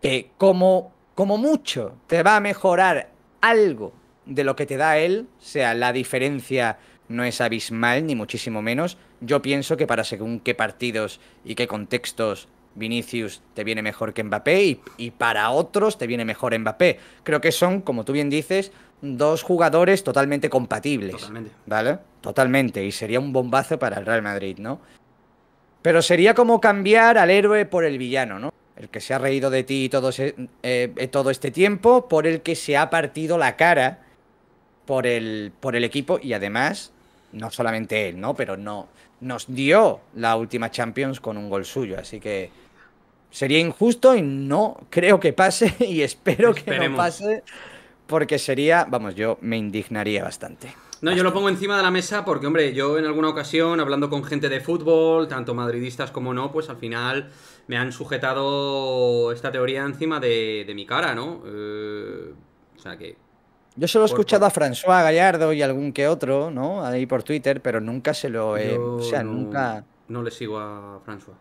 que como, como mucho te va a mejorar algo de lo que te da él, o sea, la diferencia no es abismal, ni muchísimo menos. Yo pienso que para según qué partidos y qué contextos Vinicius te viene mejor que Mbappé y, para otros te viene mejor Mbappé. Creo que son, como tú bien dices, dos jugadores totalmente compatibles. Totalmente. ¿Vale? Totalmente. Y sería un bombazo para el Real Madrid, ¿no? Pero sería como cambiar al héroe por el villano, ¿no? El que se ha reído de ti todo, ese, eh, todo este tiempo, por el que se ha partido la cara por el, por el equipo y además, no solamente él, ¿no? Pero no, nos dio la última Champions con un gol suyo, así que Sería injusto y no creo que pase y espero que no pase porque sería, vamos, yo me indignaría bastante. No, yo lo pongo encima de la mesa porque, hombre, yo en alguna ocasión, hablando con gente de fútbol, tanto madridistas como no, pues al final me han sujetado esta teoría encima de, mi cara, ¿no? Eh, o sea que... Yo solo he escuchado a François Gallardo y algún que otro, ¿no? Ahí por Twitter, pero nunca se lo he... o sea, nunca... No le sigo a François.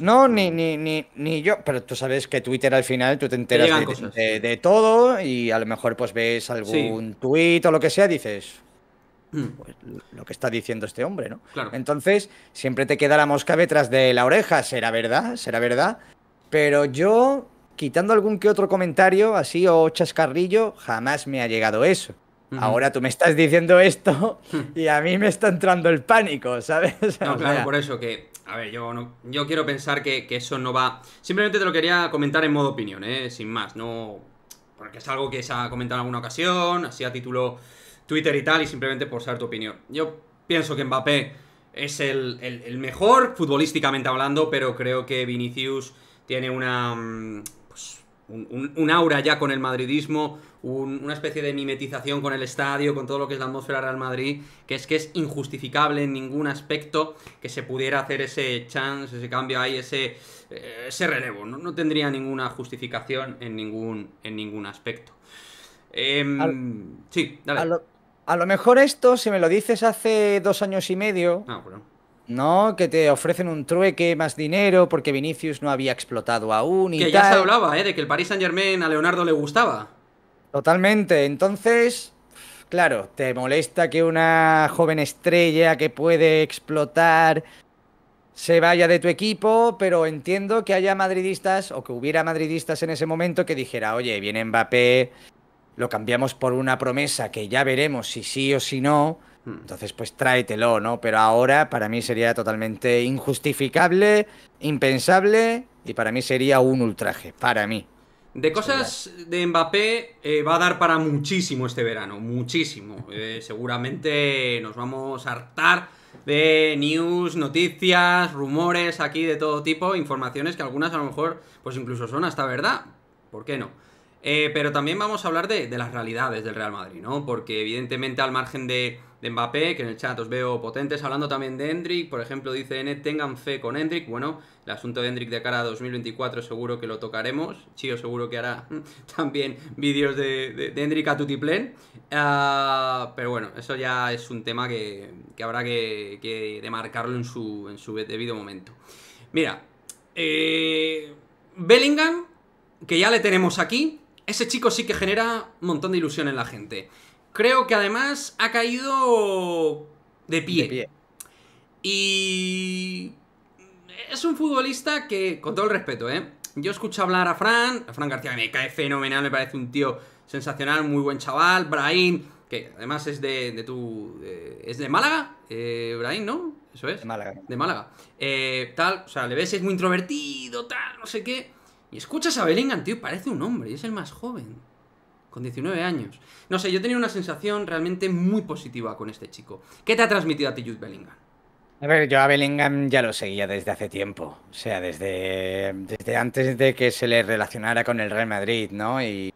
No, lo ni, ni, ni, yo, pero tú sabes que Twitter al final tú te enteras de, todo y a lo mejor pues ves algún Tweet o lo que sea, dices hmm. pues, lo que está diciendo este hombre, ¿no? Claro. Entonces siempre te queda la mosca detrás de la oreja, será verdad, será verdad, pero yo, quitando algún que otro comentario así o chascarrillo, jamás me ha llegado eso. Ahora tú me estás diciendo esto y a mí me está entrando el pánico, ¿sabes? No, claro, por eso que, a ver, yo, no, yo quiero pensar que, que, eso no va... Simplemente te lo quería comentar en modo opinión, ¿eh? Sin más, no... Porque es algo que se ha comentado en alguna ocasión, así a título Twitter y tal, y simplemente por saber tu opinión. Yo pienso que Mbappé es el mejor futbolísticamente hablando, pero creo que Vinicius tiene una mm, un, aura ya con el madridismo, una especie de mimetización con el estadio, con todo lo que es la atmósfera Real Madrid, que es que es injustificable en ningún aspecto que se pudiera hacer ese chance, ese cambio ahí, ese, eh, ese relevo. No, tendría ninguna justificación en ningún, en ningún aspecto. Em, sí, dale. A lo, mejor esto, si me lo dices hace dos años y medio, ah, no, que te ofrecen un trueque, más dinero, porque Vinicius no había explotado aún y Que ya se hablaba, ¿eh? De que el Paris Saint-Germain a Leonardo le gustaba. Totalmente. Entonces, claro, te molesta que una joven estrella que puede explotar se vaya de tu equipo, pero entiendo que haya madridistas o que hubiera madridistas en ese momento que dijera, oye, viene Mbappé, lo cambiamos por una promesa que ya veremos si sí o si no. Entonces, pues tráetelo, ¿no? Pero ahora para mí sería totalmente injustificable, impensable y para mí sería un ultraje, para mí. De cosas de Mbappé eh, va a dar para muchísimo este verano, muchísimo. Eh, seguramente nos vamos a hartar de news, noticias, rumores aquí de todo tipo, informaciones que algunas a lo mejor pues incluso son hasta verdad, ¿por qué no? Eh, pero también vamos a hablar de, las realidades del Real Madrid, ¿no? Porque evidentemente al margen de, Mbappé, que en el chat os veo potentes, hablando también de Hendrik, por ejemplo, dice N, tengan fe con Hendrik. Bueno, el asunto de Hendrik de cara a 2024 seguro que lo tocaremos. Chío seguro que hará también vídeos de, de, Hendrik a Tutiplén. Ah, pero bueno, eso ya es un tema que, habrá que, demarcarlo en su, en su debido momento. Mira, eh, Bellingham, que ya le tenemos aquí, ese chico sí que genera un montón de ilusión en la gente. Creo que además ha caído de pie. Y es un futbolista que, con todo el respeto, ¿eh? Yo escucho hablar a Fran, a Fran García, me cae fenomenal, me parece un tío sensacional, muy buen chaval. Brahim, que además es de, tu. es de Málaga, eh, Brahim, ¿no? Eso es. De Málaga. De Málaga. Eh, tal, o sea, le ves, es muy introvertido, tal, no sé qué. Y escuchas a Bellingham, tío, parece un hombre, y es el más joven. Con 19 años. No sé, yo tenía una sensación realmente muy positiva con este chico. ¿Qué te ha transmitido a ti, Jude Bellingham? A ver, yo a Bellingham ya lo seguía desde hace tiempo. O sea, desde, desde antes de que se le relacionara con el Real Madrid, ¿no? Y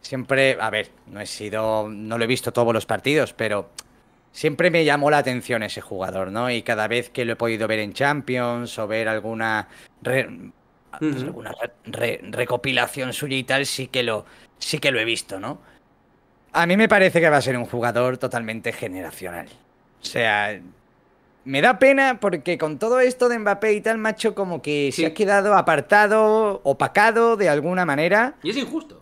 siempre, a ver, no he sido. No lo he visto todos los partidos, pero siempre me llamó la atención ese jugador, ¿no? Y cada vez que lo he podido ver en Champions o ver alguna pues, alguna recopilación suya y tal, sí que lo, sí que lo he visto, ¿no? A mí me parece que va a ser un jugador totalmente generacional. O sea, me da pena porque con todo esto de Mbappé y tal, macho, como que se ha quedado apartado, opacado de alguna manera. Y es injusto.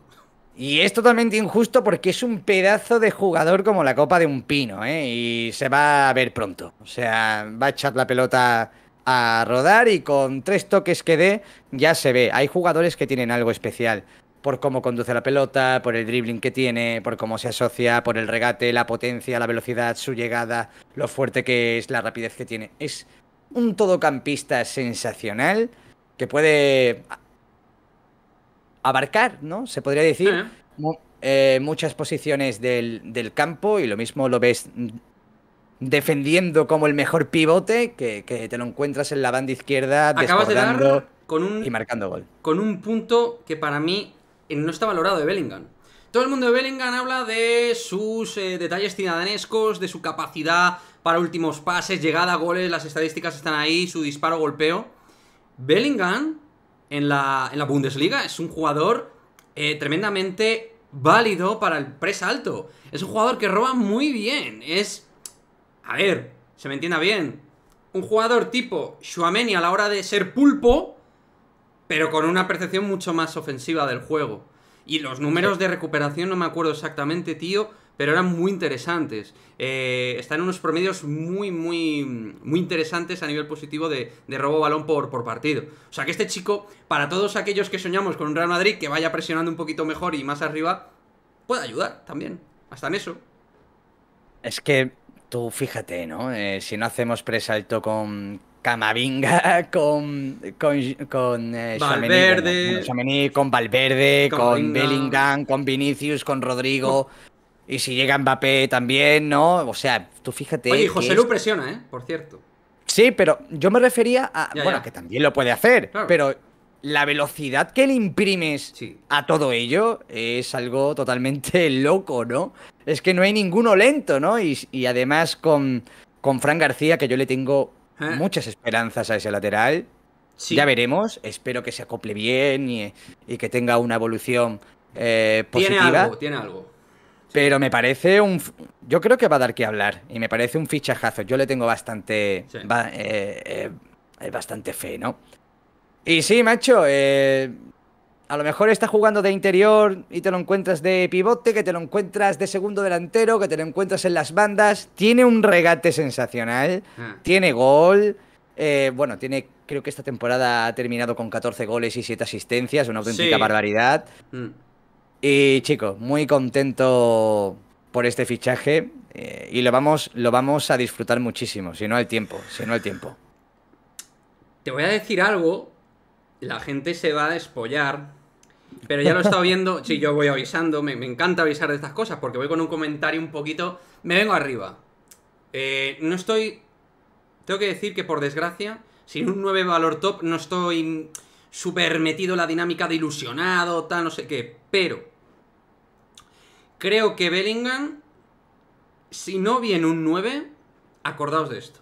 Y es totalmente injusto porque es un pedazo de jugador como la copa de un pino, ¿eh? Y se va a ver pronto. O sea, va a echar la pelota a rodar y con tres toques que dé ya se ve. Hay jugadores que tienen algo especial por cómo conduce la pelota, por el dribbling que tiene, por cómo se asocia, por el regate, la potencia, la velocidad, su llegada, lo fuerte que es, la rapidez que tiene. Es un todocampista sensacional que puede abarcar, ¿no? Se podría decir eh, muchas posiciones del, del campo y lo mismo lo ves defendiendo como el mejor pivote que, te lo encuentras en la banda izquierda. Acabas de con y marcando gol. Con un punto que para mí eh, no está valorado de Bellingham. Todo el mundo de Bellingham habla de sus eh, detalles ciudadanescos de su capacidad para últimos pases, llegada a goles, las estadísticas están ahí, su disparo, golpeo. Bellingham en la, en la Bundesliga es un jugador eh, tremendamente válido para el presalto, Es un jugador que roba muy bien, es a ver, se me entienda bien. Un jugador tipo y a la hora de ser pulpo, pero con una percepción mucho más ofensiva del juego. Y los números de recuperación no me acuerdo exactamente, tío, pero eran muy interesantes. Eh, están en unos promedios muy, muy, muy interesantes a nivel positivo de, robo balón por, por, partido. O sea que este chico, para todos aquellos que soñamos con un Real Madrid que vaya presionando un poquito mejor y más arriba, puede ayudar también. Hasta en eso. Es que tú fíjate, ¿no? Eh, si no hacemos presalto con Camavinga, con, con, con eh, Valverde, con, Valverde, con, Bellingham, con Vinicius, con Rodrigo. Y si llega Mbappé también, ¿no? O sea, tú fíjate. Oye, y José Lu presiona, ¿eh? Por cierto. Sí, pero yo me refería a. bueno, que también lo puede hacer, pero la velocidad que le imprimes a todo ello es algo totalmente loco, ¿no? Es que no hay ninguno lento, ¿no? Y, además con, con Fran García, que yo le tengo ah. muchas esperanzas a ese lateral. Ya veremos, espero que se acople bien y, que tenga una evolución eh, positiva. Tiene algo, tiene algo. Pero me parece un... Yo creo que va a dar que hablar y me parece un fichajazo. Yo le tengo bastante... Eh, eh, bastante fe, ¿no? Y sí, macho, eh, a lo mejor está jugando de interior y te lo encuentras de pivote, que te lo encuentras de segundo delantero, que te lo encuentras en las bandas. Tiene un regate sensacional, ah. tiene gol. Eh, bueno, tiene, creo que esta temporada ha terminado con 14 goles y 7 asistencias, una auténtica barbaridad. Mm. Y chico, muy contento por este fichaje eh, y lo vamos, lo vamos a disfrutar muchísimo, si no el tiempo, si no tiempo. Te voy a decir algo la gente se va a despollar. Pero ya lo he estado viendo, sí, yo voy avisando, me, encanta avisar de estas cosas porque voy con un comentario un poquito... Me vengo arriba. Eh, no estoy... Tengo que decir que por desgracia, sin un 9 valor top, no estoy súper metido en la dinámica de ilusionado, tal, no sé qué. Pero creo que Bellingham, si no viene un 9, acordaos de esto.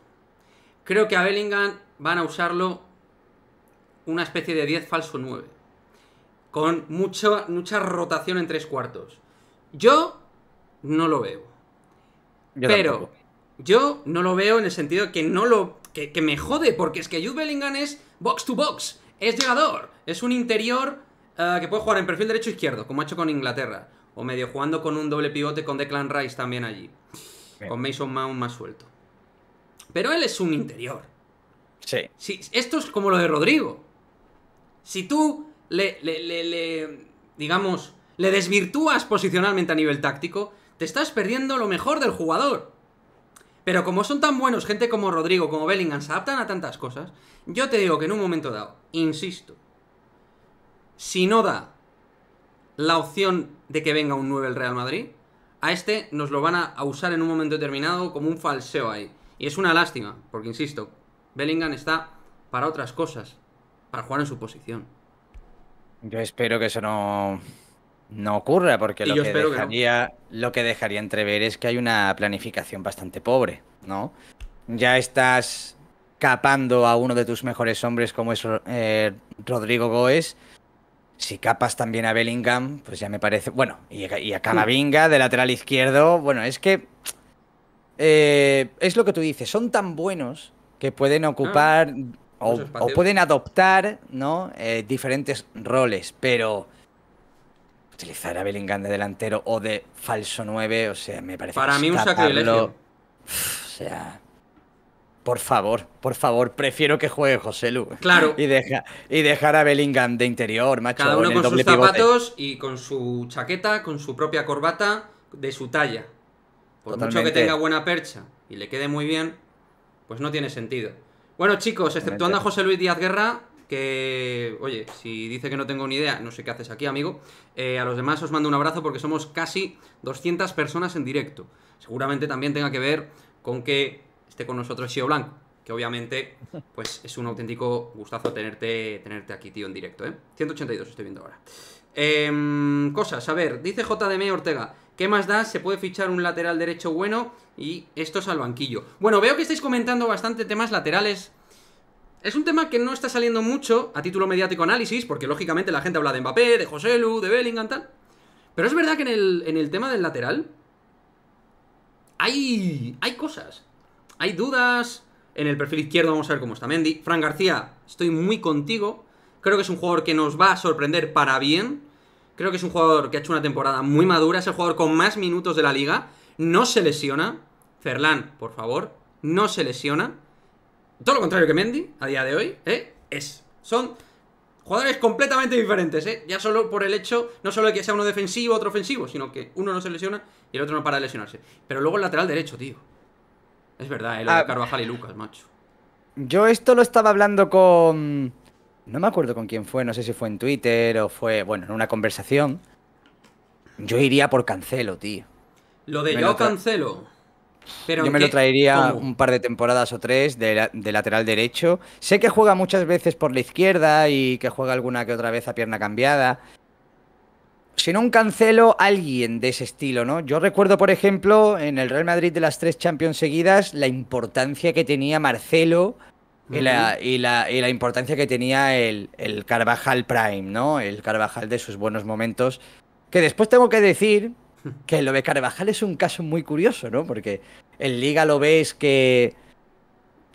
Creo que a Bellingham van a usarlo una especie de 10 falso 9. Con mucha rotación en tres cuartos. Yo no lo veo. pero yo no lo veo en el sentido que no lo. Que, me jode, porque es que Jude Bellingham es box to box, es llegador, es un interior eh, que puede jugar en perfil derecho izquierdo, como ha hecho con Inglaterra, o medio jugando con un doble pivote con Declan Rice también allí, con Mason Mount más suelto. Pero él es un interior. Sí. sí. Esto es como lo de Rodrigo. Si tú le, digamos, le desvirtúas posicionalmente a nivel táctico, te estás perdiendo lo mejor del jugador. Pero como son tan buenos, gente como Rodrigo, como Bellingham, se adaptan a tantas cosas, yo te digo que en un momento dado, insisto, si no da la opción de que venga un 9 el Real Madrid, a este nos lo van a usar en un momento determinado como un falseo ahí. Y es una lástima, porque insisto, Bellingham está para otras cosas para jugar en su posición. Yo espero que eso no, no ocurra, porque lo que, dejaría, lo que dejaría entrever es que hay una planificación bastante pobre, ¿no? Ya estás capando a uno de tus mejores hombres como es eh, Rodrigo Goes. Si capas también a Bellingham, pues ya me parece. Bueno, y, a Camavinga de lateral izquierdo. Bueno, es que. Eh, es lo que tú dices, son tan buenos que pueden ah. ocupar o, pueden adoptar ¿no? Eh, diferentes roles, pero utilizar a Bellingham de delantero o de falso 9, o sea, me parece... Para mí un sacrilegio. o sea... Por favor, por favor, prefiero que juegue José Lu. Claro. Y, deja, y dejar a Bellingham de interior, macho. Cada uno con sus zapatos y con su chaqueta, con su propia corbata, de su talla. Por mucho que tenga buena percha y le quede muy bien, pues no tiene sentido. Bueno, chicos, exceptuando a José Luis Díaz Guerra, que, oye, si dice que no tengo ni idea, no sé qué haces aquí, amigo. Eh, a los demás os mando un abrazo porque somos casi 200 personas en directo. Seguramente también tenga que ver con que esté con nosotros Sio Blanco, que obviamente pues es un auténtico gustazo tenerte, tenerte aquí, tío, en directo. ¿eh? 182 estoy viendo ahora. Em, cosas, a ver, dice JDM Ortega, ¿qué más da? Se puede fichar un lateral derecho bueno y esto es al banquillo. Bueno, veo que estáis comentando bastante temas laterales. Es un tema que no está saliendo mucho a título mediático análisis, porque lógicamente la gente habla de Mbappé, de Lu, de Bellingham, tal. Pero es verdad que en el, en el tema del lateral hay, hay cosas. Hay dudas. En el perfil izquierdo vamos a ver cómo está Mendy. Fran García, estoy muy contigo. Creo que es un jugador que nos va a sorprender para bien. Creo que es un jugador que ha hecho una temporada muy madura. Es el jugador con más minutos de la liga no se lesiona. Ferlán, por favor, no se lesiona. Todo lo contrario que Mendy, a día de hoy, ¿eh? Es. Son jugadores completamente diferentes, ¿eh? Ya solo por el hecho, no solo de que sea uno defensivo, otro ofensivo, sino que uno no se lesiona y el otro no para de lesionarse. Pero luego el lateral derecho, tío. Es verdad, el eh, de ah, Carvajal y Lucas, macho. Yo esto lo estaba hablando con... No me acuerdo con quién fue, no sé si fue en Twitter o fue, bueno, en una conversación. Yo iría por Cancelo, tío. Lo de yo cancelo. yo me lo traería un par de temporadas o tres de, lateral derecho. Sé que juega muchas veces por la izquierda y que juega alguna que otra vez a pierna cambiada. Si no, un cancelo, alguien de ese estilo, ¿no? Yo recuerdo, por ejemplo, en el Real Madrid de las tres Champions seguidas, la importancia que tenía Marcelo y, la, importancia que tenía el, el Carvajal Prime, ¿no? El Carvajal de sus buenos momentos. Que después tengo que decir que lo de Carvajal es un caso muy curioso, ¿no? Porque en Liga lo ves que.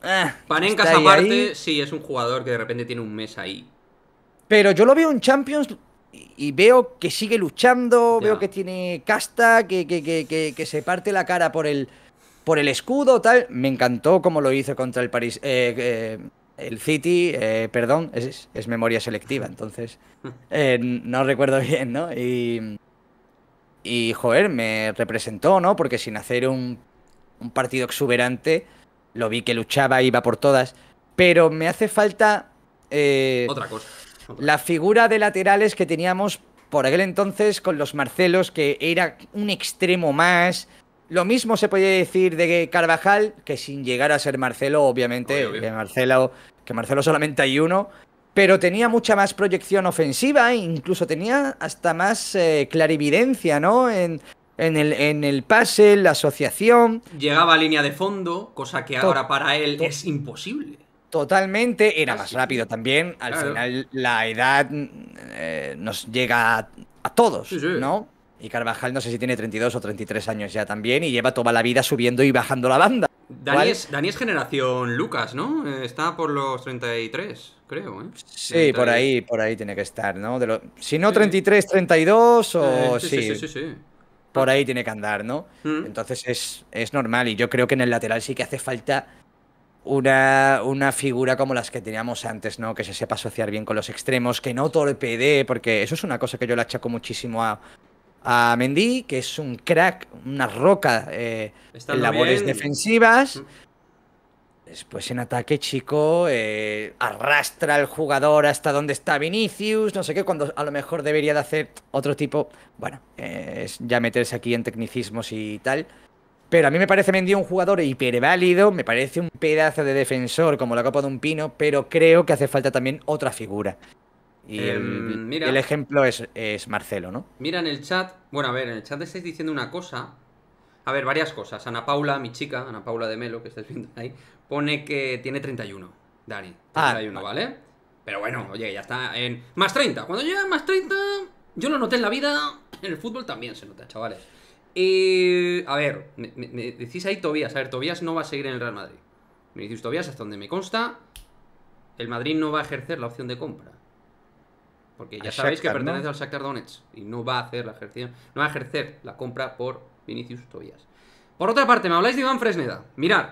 Ah, aparte, sí, es un jugador que de repente tiene un mes ahí. Pero yo lo veo en Champions y veo que sigue luchando, veo que tiene casta, que, que, se parte la cara por el, por el escudo, tal. Me encantó como lo hizo contra el París. Eh, eh, el City, perdón, es, es, memoria selectiva, entonces no recuerdo bien, ¿no? Y, y, joder, me representó, ¿no? Porque sin hacer un, partido exuberante, lo vi que luchaba, iba por todas. Pero me hace falta. Eh, otra cosa. La figura de laterales que teníamos por aquel entonces con los Marcelos, que era un extremo más. Lo mismo se podía decir de Carvajal, que sin llegar a ser Marcelo, obviamente, Que, Marcelo, que Marcelo solamente hay uno pero tenía mucha más proyección ofensiva, e incluso tenía hasta más eh, clarividencia, ¿no? En, el, en el pase, la asociación. Llegaba a línea de fondo, cosa que ahora para él es imposible. Totalmente, era más rápido también. Al final la edad eh, nos llega a, todos, ¿no? Y Carvajal no sé si tiene 32 o 33 años ya también y lleva toda la vida subiendo y bajando la banda. Dani es, generación Lucas, ¿no? Eh, está por los 33, creo. ¿eh? Sí, por ahí, por ahí tiene que estar, ¿no? Si no, 33, 32 o... Eh, sí, sí, sí, sí, Por ahí tiene que andar, ¿no? Mm. Entonces es, normal y yo creo que en el lateral sí que hace falta una, figura como las que teníamos antes, ¿no? Que se sepa asociar bien con los extremos, que no torpede, porque eso es una cosa que yo le achaco muchísimo a, a Mendy, que es un crack, una roca eh, en labores defensivas. Mm. Después en ataque, chico, eh, arrastra al jugador hasta donde está Vinicius, no sé qué, cuando a lo mejor debería de hacer otro tipo. Bueno, eh, es ya meterse aquí en tecnicismos y tal. Pero a mí me parece Mendy un jugador hiperválido, me parece un pedazo de defensor como la copa de un pino, pero creo que hace falta también otra figura. Em, el, ejemplo es, Marcelo, ¿no? Mira en el chat. Bueno, a ver, en el chat estáis diciendo una cosa. A ver, varias cosas. Ana Paula, mi chica, Ana Paula de Melo, que estáis viendo ahí, pone que tiene 31. Dani, 31, ah, ¿vale? Pero bueno, oye, ya está en más 30. Cuando llega más 30, yo lo noté en la vida. En el fútbol también se nota, chavales. Y a ver, me, decís ahí Tobías. A ver, Tobías no va a seguir en el Real Madrid. Me decís Tobías, hasta donde me consta, el Madrid no va a ejercer la opción de compra. Porque ya sabéis que pertenece al Shakhtar Donetsk y no va a hacer la no a ejercer la compra por Vinicius Tobias. Por otra parte, me habláis de Iván Fresneda. Mirad,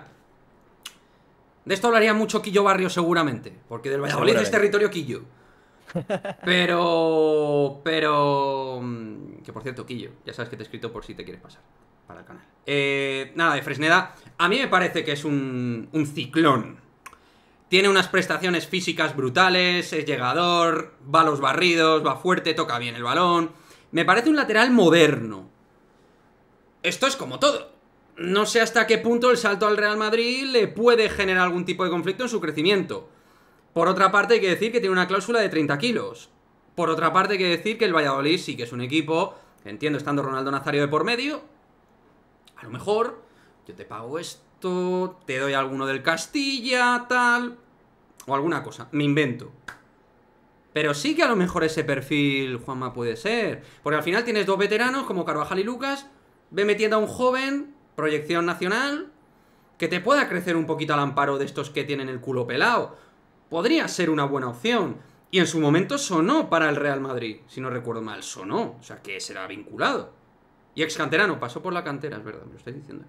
de esto hablaría mucho Quillo Barrio seguramente, porque del Valladolid es territorio Quillo. Pero, pero, mm, que por cierto, Quillo, ya sabes que te he escrito por si te quieres pasar para el canal. Eh, nada, de Fresneda, a mí me parece que es un, un ciclón tiene unas prestaciones físicas brutales, es llegador, va a los barridos, va fuerte, toca bien el balón. Me parece un lateral moderno. Esto es como todo. No sé hasta qué punto el salto al Real Madrid le puede generar algún tipo de conflicto en su crecimiento. Por otra parte, hay que decir que tiene una cláusula de 30 kilos. Por otra parte, hay que decir que el Valladolid sí que es un equipo, entiendo, estando Ronaldo Nazario de por medio, a lo mejor yo te pago esto te doy alguno del Castilla, tal... O alguna cosa, me invento. Pero sí que a lo mejor ese perfil, Juanma, puede ser. Porque al final tienes dos veteranos como Carvajal y Lucas. Ve metiendo a un joven, proyección nacional, que te pueda crecer un poquito al amparo de estos que tienen el culo pelado. Podría ser una buena opción. Y en su momento sonó para el Real Madrid, si no recuerdo mal, sonó. O sea, que será vinculado. Y ex canterano, pasó por la cantera, es verdad, me lo estoy diciendo.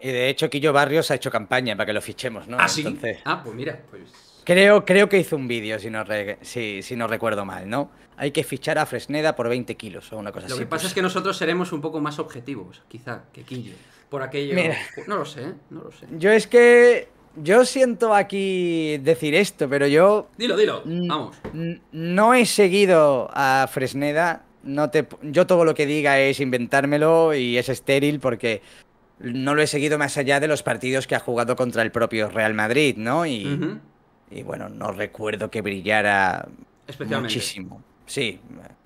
Y de hecho, Quillo Barrios ha hecho campaña para que lo fichemos, ¿no? Ah, sí. ah, pues mira, pues. Creo, creo que hizo un vídeo, si no, si, no recuerdo mal, ¿no? Hay que fichar a Fresneda por 20 kilos o una cosa así. Lo que pasa pues es que nosotros seremos un poco más objetivos, quizá, que Quillo. Por aquello. no lo sé, ¿eh? no lo sé. Yo es que. Yo siento aquí decir esto, pero yo. Dilo, dilo, vamos. No he seguido a Fresneda. No te, yo todo lo que diga es inventármelo y es estéril porque no lo he seguido más allá de los partidos que ha jugado contra el propio Real Madrid, ¿no? Y, bueno, no recuerdo que brillara muchísimo. Sí,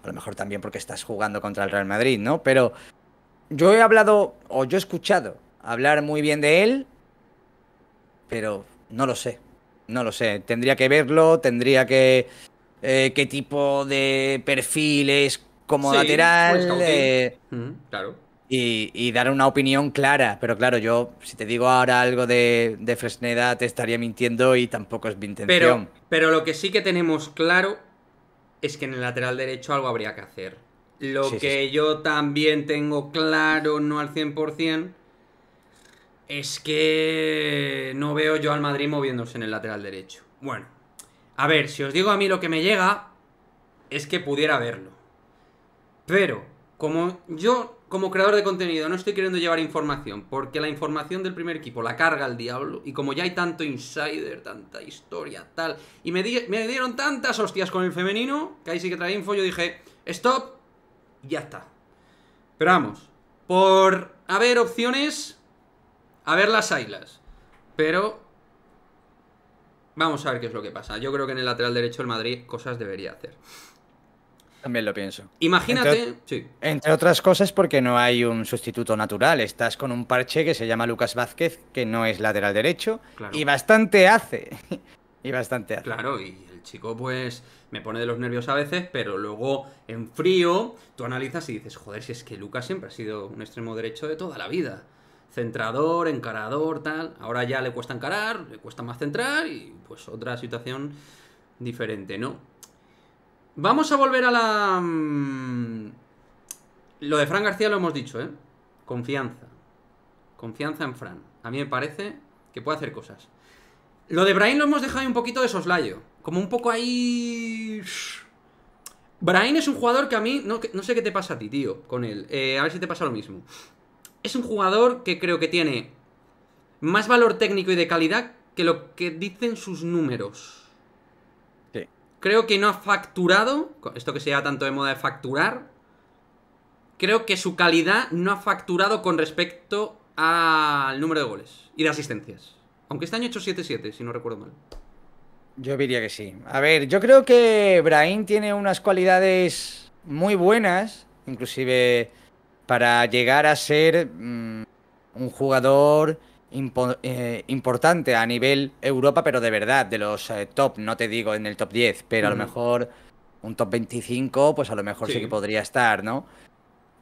a lo mejor también porque estás jugando contra el Real Madrid, ¿no? Pero yo he hablado, o yo he escuchado hablar muy bien de él, pero no lo sé. No lo sé. Tendría que verlo, tendría que. Eh, qué tipo de perfil es como pues, lateral. Eh, claro y, dar una opinión clara. Pero claro, yo si te digo ahora algo de, Fresneda te estaría mintiendo y tampoco es mi intención. Pero, lo que sí que tenemos claro es que en el lateral derecho algo habría que hacer. Lo que yo también tengo claro, no al 100%, es que no veo yo al Madrid moviéndose en el lateral derecho. Bueno, a ver, si os digo a mí lo que me llega, es que pudiera verlo. Pero, como yo como creador de contenido no estoy queriendo llevar información, porque la información del primer equipo la carga el diablo, y como ya hay tanto insider, tanta historia, tal, y me, dieron tantas hostias con el femenino, que ahí sí que trae info, yo dije, stop, ya está. Pero vamos, por haber opciones, a ver las islas pero vamos a ver qué es lo que pasa. Yo creo que en el lateral derecho el Madrid cosas debería hacer. También lo pienso. Imagínate. Entre, otras cosas, porque no hay un sustituto natural. Estás con un parche que se llama Lucas Vázquez, que no es lateral derecho. Y bastante hace. y bastante hace. Claro, y el chico, pues, me pone de los nervios a veces, pero luego en frío, tú analizas y dices, joder, si es que Lucas siempre ha sido un extremo derecho de toda la vida. Centrador, encarador, tal. Ahora ya le cuesta encarar, le cuesta más centrar y pues otra situación diferente, ¿no? Vamos a volver a la... Mm, lo de Fran García lo hemos dicho, ¿eh? Confianza. Confianza en Fran. A mí me parece que puede hacer cosas. Lo de Brain lo hemos dejado ahí un poquito de soslayo. Como un poco ahí... Brain es un jugador que a mí... No, sé qué te pasa a ti, tío, con él. Eh, a ver si te pasa lo mismo. Es un jugador que creo que tiene más valor técnico y de calidad que lo que dicen sus números. Creo que no ha facturado, esto que se llama tanto de moda de facturar. Creo que su calidad no ha facturado con respecto al número de goles y de asistencias. Aunque este año ha hecho 7-7, si no recuerdo mal. Yo diría que sí. A ver, yo creo que Brahim tiene unas cualidades muy buenas, inclusive para llegar a ser mm, un jugador eh, importante a nivel Europa, pero de verdad, de los eh, top, no te digo en el top 10, pero a lo mejor un top 25, pues a lo mejor sí. que podría estar, ¿no?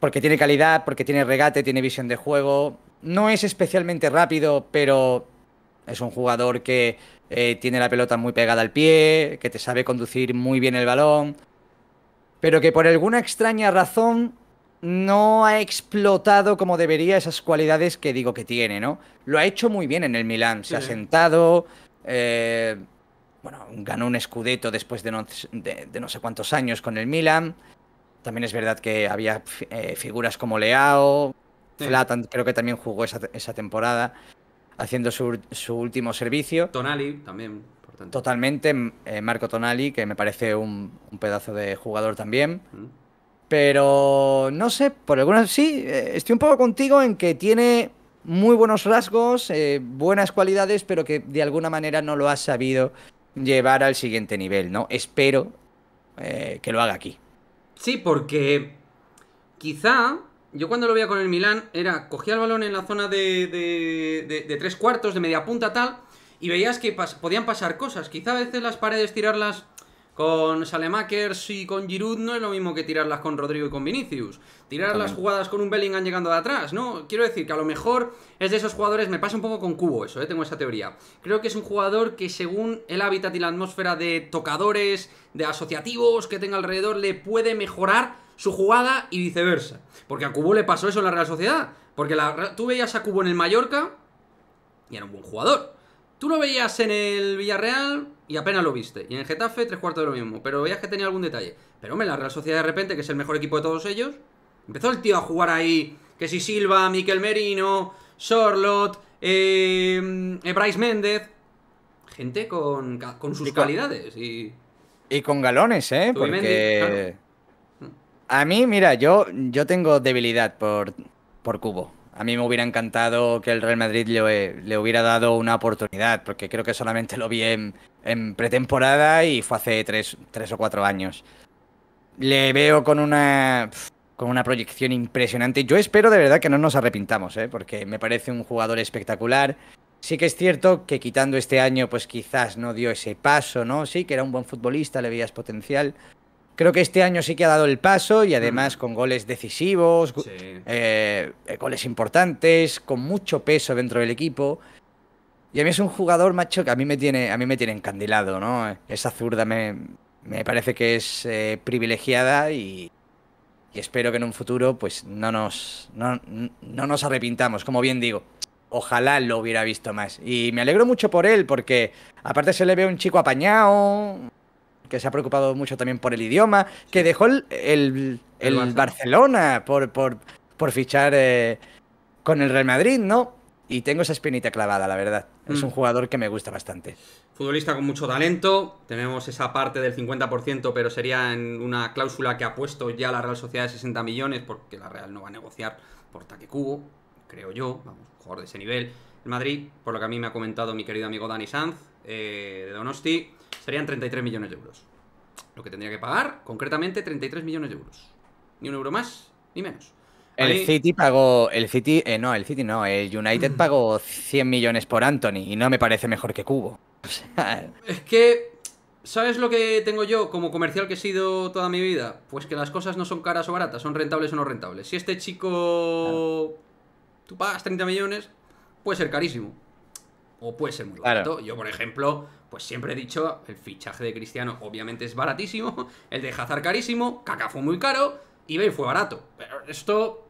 Porque tiene calidad, porque tiene regate, tiene visión de juego. No es especialmente rápido, pero es un jugador que eh, tiene la pelota muy pegada al pie, que te sabe conducir muy bien el balón, pero que por alguna extraña razón no ha explotado como debería esas cualidades que digo que tiene, ¿no? Lo ha hecho muy bien en el Milan se ha sentado, eh, bueno, ganó un escudeto después de no, sé cuántos años con el Milan También es verdad que había eh, figuras como Leao, Flatan creo que también jugó esa, temporada, haciendo su, último servicio. Tonali también. Importante. Totalmente, eh, Marco Tonali, que me parece un, pedazo de jugador también. Mm. Pero no sé, por alguna sí, eh, estoy un poco contigo en que tiene muy buenos rasgos, eh, buenas cualidades, pero que de alguna manera no lo ha sabido llevar al siguiente nivel, ¿no? Espero eh, que lo haga aquí. Sí, porque quizá yo cuando lo veía con el Milán era cogía el balón en la zona de, tres cuartos, de media punta tal, y veías que podían pasar cosas. Quizá a veces las paredes tirarlas con Salemakers y con Giroud no es lo mismo que tirarlas con Rodrigo y con Vinicius. Tirar las jugadas con un Bellingham llegando de atrás, ¿no? Quiero decir que a lo mejor es de esos jugadores, me pasa un poco con Cubo eso, ¿eh? tengo esa teoría. Creo que es un jugador que según el hábitat y la atmósfera de tocadores, de asociativos que tenga alrededor, le puede mejorar su jugada y viceversa. Porque a Cubo le pasó eso en la Real Sociedad. Porque la, tú veías a Cubo en el Mallorca y era un buen jugador. Tú lo veías en el Villarreal y apenas lo viste. Y en el Getafe, tres cuartos de lo mismo. Pero veías que tenía algún detalle. Pero hombre, la Real Sociedad de repente, que es el mejor equipo de todos ellos, empezó el tío a jugar ahí. Que si Silva, Miquel Merino, Sorlot, eh, Bryce Méndez. Gente con, sus cualidades. Y... con galones, ¿eh? Porque... A mí, mira, yo, yo tengo debilidad por Cubo. A mí me hubiera encantado que el Real Madrid le, hubiera dado una oportunidad, porque creo que solamente lo vi en, pretemporada y fue hace tres, o cuatro años. Le veo con una, con una proyección impresionante. Yo espero de verdad que no nos arrepintamos, ¿eh? porque me parece un jugador espectacular. Sí que es cierto que quitando este año, pues quizás no dio ese paso, ¿no? Sí, que era un buen futbolista, le veías potencial, Creo que este año sí que ha dado el paso y además mm. con goles decisivos, eh, eh, goles importantes, con mucho peso dentro del equipo. Y a mí es un jugador, macho, que a mí me tiene, a mí me tiene encandilado, ¿no? Esa zurda me, parece que es eh, privilegiada y, espero que en un futuro pues no nos, no, no nos arrepintamos, como bien digo. Ojalá lo hubiera visto más. Y me alegro mucho por él, porque aparte se le ve un chico apañado, que se ha preocupado mucho también por el idioma, que dejó el, el, el, Barcelona. por, por, por fichar eh, con el Real Madrid, ¿no? Y tengo esa espinita clavada, la verdad. Es mm. un jugador que me gusta bastante. Futbolista con mucho talento, tenemos esa parte del 50%, pero sería en una cláusula que ha puesto ya la Real Sociedad de 60 millones, porque la Real no va a negociar por Taque Cubo, creo yo, vamos, jugador de ese nivel. El Madrid, por lo que a mí me ha comentado mi querido amigo Dani Sanz, eh, de Donosti, Serían 33 millones de euros. Lo que tendría que pagar, concretamente, 33 millones de euros. Ni un euro más, ni menos. El City pagó, el City, eh, no, el City no, el United pagó 100 millones por Anthony y no me parece mejor que Cubo. O sea... Es que ¿Sabes lo que tengo yo como comercial que he sido toda mi vida? Pues que las cosas no son caras o baratas, son rentables o no rentables. Si este chico. Tú pagas 30 millones, puede ser carísimo puede ser muy barato. Yo, por ejemplo, pues siempre he dicho, el fichaje de Cristiano obviamente es baratísimo, el de Hazard carísimo, Kaká fue muy caro y Bale fue barato. Pero esto,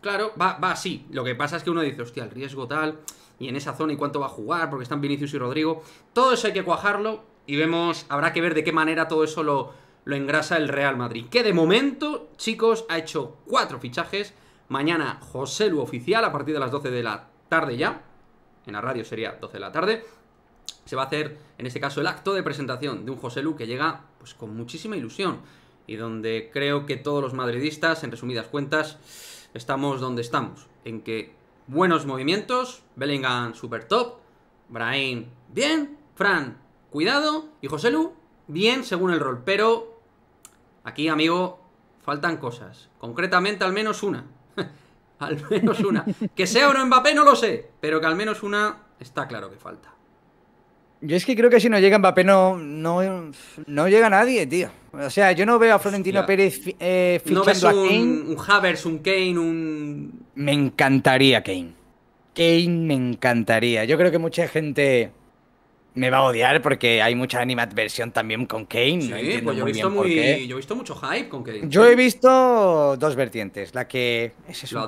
claro, va, va así. Lo que pasa es que uno dice, hostia, el riesgo tal, y en esa zona y cuánto va a jugar, porque están Vinicius y Rodrigo. Todo eso hay que cuajarlo y vemos, habrá que ver de qué manera todo eso lo, lo engrasa el Real Madrid. Que de momento, chicos, ha hecho cuatro fichajes. Mañana José Lu oficial a partir de las 12 de la tarde ya en la radio sería 12 de la tarde, se va a hacer, en este caso, el acto de presentación de un José Lu que llega pues, con muchísima ilusión y donde creo que todos los madridistas, en resumidas cuentas, estamos donde estamos, en que buenos movimientos, Bellingham super top, Brahim bien, Fran cuidado y José Lu bien según el rol, pero aquí, amigo, faltan cosas, concretamente al menos una. Al menos una. que sea o no Mbappé no lo sé, pero que al menos una está claro que falta. Yo es que creo que si no llega Mbappé no, no, llega nadie, tío. O sea, yo no veo a Florentino Pérez eh, ¿No ves un, a un Kane, un... Me encantaría Kane. Kane me encantaría. Yo creo que mucha gente me va a odiar porque hay mucha animadversión también con Kane. Sí, yo, he visto mucho hype con Kane. Yo he visto dos vertientes. La que es ¿Lo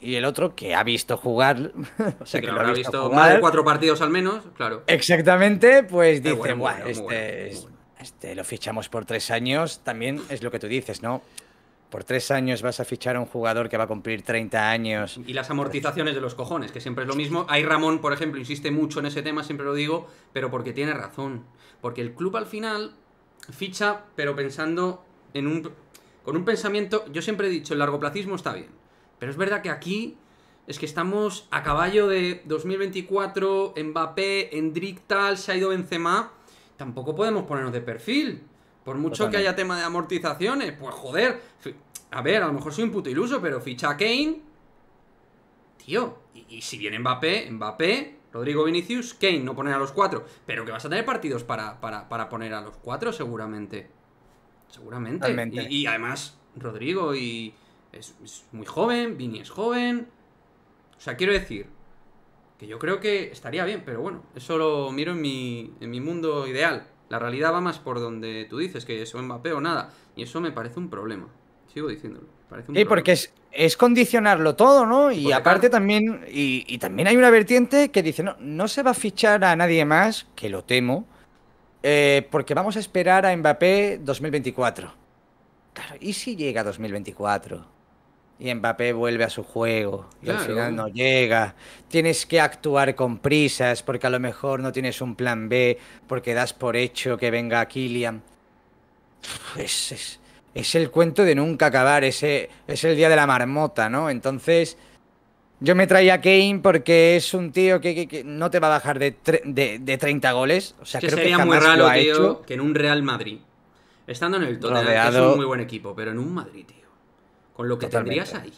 Y el otro que ha visto jugar. o sea, que, lo ha visto, más de cuatro partidos al menos, claro. Exactamente, pues dicen, este, este lo fichamos por tres años. También es lo que tú dices, ¿no? por tres años vas a fichar a un jugador que va a cumplir 30 años. Y las amortizaciones de los cojones, que siempre es lo mismo. Hay Ramón, por ejemplo, insiste mucho en ese tema, siempre lo digo, pero porque tiene razón. Porque el club al final ficha, pero pensando en un. con un pensamiento. Yo siempre he dicho, el largoplacismo está bien. Pero es verdad que aquí es que estamos a caballo de 2024, Mbappé, Hendrik, tal, se ha ido Benzema. Tampoco podemos ponernos de perfil. Por mucho que haya tema de amortizaciones, pues joder. A ver, a lo mejor soy un puto iluso, pero ficha a Kane. Tío, y, si viene Mbappé, Mbappé, Rodrigo Vinicius, Kane, no poner a los cuatro. Pero que vas a tener partidos para, poner a los cuatro, seguramente. Seguramente. Y, además, Rodrigo y es, muy joven, Vini es joven. O sea, quiero decir, que yo creo que estaría bien, pero bueno, eso lo miro en mi, en mi mundo ideal. La realidad va más por donde tú dices, que eso Mbappé o nada. Y eso me parece un problema. Sigo diciéndolo. porque es, condicionarlo todo, ¿no? Y aparte también, y, también hay una vertiente que dice, no, no se va a fichar a nadie más, que lo temo, eh, porque vamos a esperar a Mbappé 2024. Claro, ¿y si llega 2024? y Mbappé vuelve a su juego y al final no llega. Tienes que actuar con prisas porque a lo mejor no tienes un plan B porque das por hecho que venga Kylian. Es, es, el cuento de nunca acabar, ese, es el día de la marmota, ¿no? Entonces, yo me traía a Kane porque es un tío que, no te va a bajar de, 30 goles. O sea, que sería que muy raro, que en un Real Madrid, estando en el Tottenham, es un muy buen equipo, pero en un Madrid, tío con lo que tendrías ahí.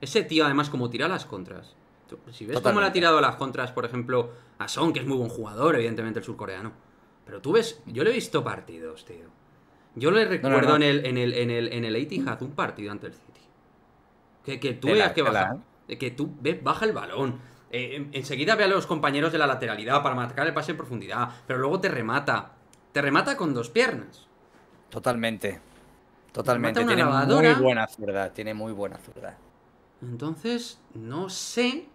Ese tío, además, como tira las contras. si ves cómo le ha tirado las contras, por ejemplo, a Son, que es muy buen jugador, evidentemente, el surcoreano. Pero tú ves, yo le he visto partidos, tío. Yo le recuerdo En, el, en, el, en, el, en el Etihad un partido ante el City. Que, que tú veas que bajar Que tú ves, baja el balón. Eh, enseguida ve a los compañeros de la lateralidad para marcar el pase en profundidad. Pero luego te remata. Te remata con dos piernas. Totalmente. Totalmente, tiene muy buena zurda, tiene muy buena zurda. Entonces, no sé.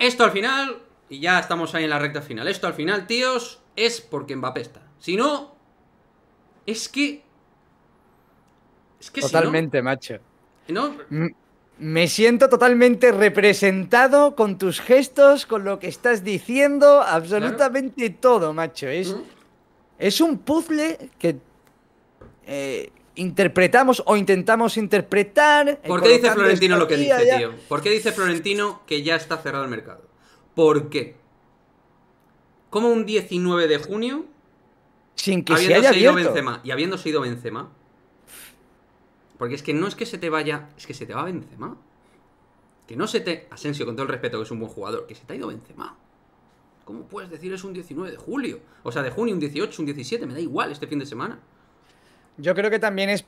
Esto al final, y ya estamos ahí en la recta final, esto al final, tíos, es porque Mbappé está. Si no, es que... Es que Totalmente, macho. No... Me siento totalmente representado con tus gestos, con lo que estás diciendo, absolutamente todo, macho. Es, es un puzzle que eh, interpretamos o intentamos interpretar. Eh, ¿Por qué dice Florentino lo que dice, tío? ¿Por qué dice Florentino que ya está cerrado el mercado? ¿Por qué? ¿Cómo un 19 de junio? Sin que se haya ido Benzema y habiendo sido Benzema. Porque es que no es que se te vaya, es que se te va Benzema. Que no se te. Asensio, con todo el respeto, que es un buen jugador, que se te ha ido Benzema. ¿Cómo puedes decir es un 19 de julio? O sea, de junio, un 18, un 17, me da igual este fin de semana. Yo creo que también es eh,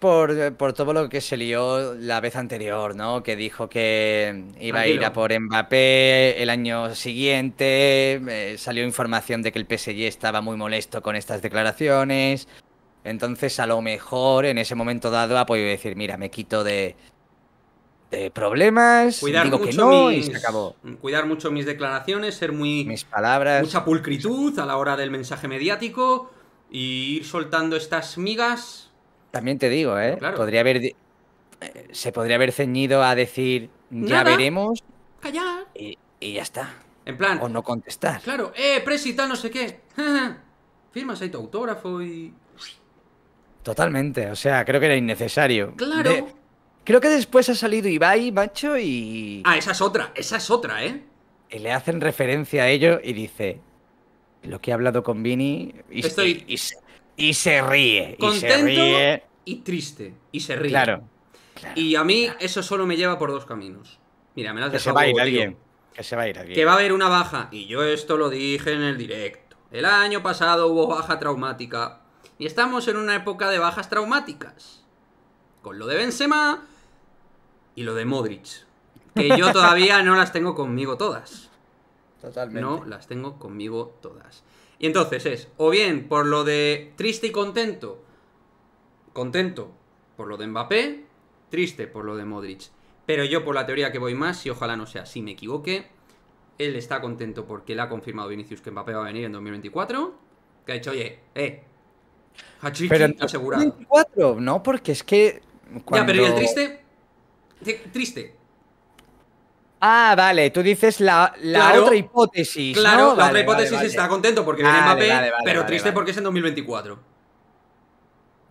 por, todo lo que se lió la vez anterior, ¿no? Que dijo que iba a ir a por Mbappé el año siguiente. Eh, salió información de que el PSG estaba muy molesto con estas declaraciones. Entonces, a lo mejor en ese momento dado ha podido decir: Mira, me quito de, de problemas. que no mis, acabó. Cuidar mucho mis declaraciones, ser muy. Mis palabras. Mucha pulcritud a la hora del mensaje mediático y ir soltando estas migas también te digo, ¿eh? Podría haber. Eh, se podría haber ceñido a decir, ya veremos. Callar. Y, ya está. En plan. O no contestar. Claro, eh, presita, no sé qué. Firmas ahí tu autógrafo y. Totalmente, o sea, creo que era innecesario. Claro. Creo que después ha salido Ibai, macho, y. Ah, esa es otra, esa es otra, ¿eh? Y le hacen referencia a ello y dice. Lo que he hablado con Vini. Y, Estoy... Y se ríe. y, se ríe. y triste. Y se ríe. Claro, y a mí eso solo me lleva por dos caminos. Mira, me las que Se va a ir alguien. Que se va a ir alguien. Que va a haber una baja. Y yo esto lo dije en el directo. El año pasado hubo baja traumática. Y estamos en una época de bajas traumáticas. Con lo de Benzema y lo de Modric. Que yo todavía no las tengo conmigo todas. Totalmente. No las tengo conmigo todas. Y entonces es, o bien por lo de triste y contento, contento por lo de Mbappé, triste por lo de Modric. Pero yo por la teoría que voy más, y ojalá no sea si me equivoque, él está contento porque le ha confirmado Vinicius que Mbappé va a venir en 2024, que ha dicho, oye, eh, Hachiki pero asegurado. 2024, no, porque es que... Ya, pero ¿y el triste? Triste, Ah, vale, tú dices la, otra hipótesis. Claro, la otra hipótesis está contento porque viene Mbappé, pero triste porque es en 2024.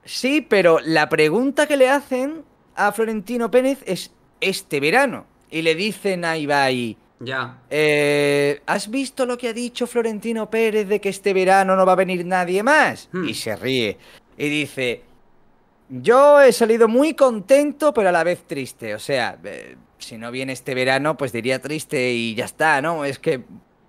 Sí, pero la pregunta que le hacen a Florentino Pérez es este verano. Y le dicen a Ibai. Ya. Eh, ¿Has visto lo que ha dicho Florentino Pérez de que este verano no va a venir nadie más? Hmm. Y se ríe. Y dice. Yo he salido muy contento, pero a la vez triste. O sea. Eh, si no viene este verano, pues diría triste y ya está, ¿no? Es que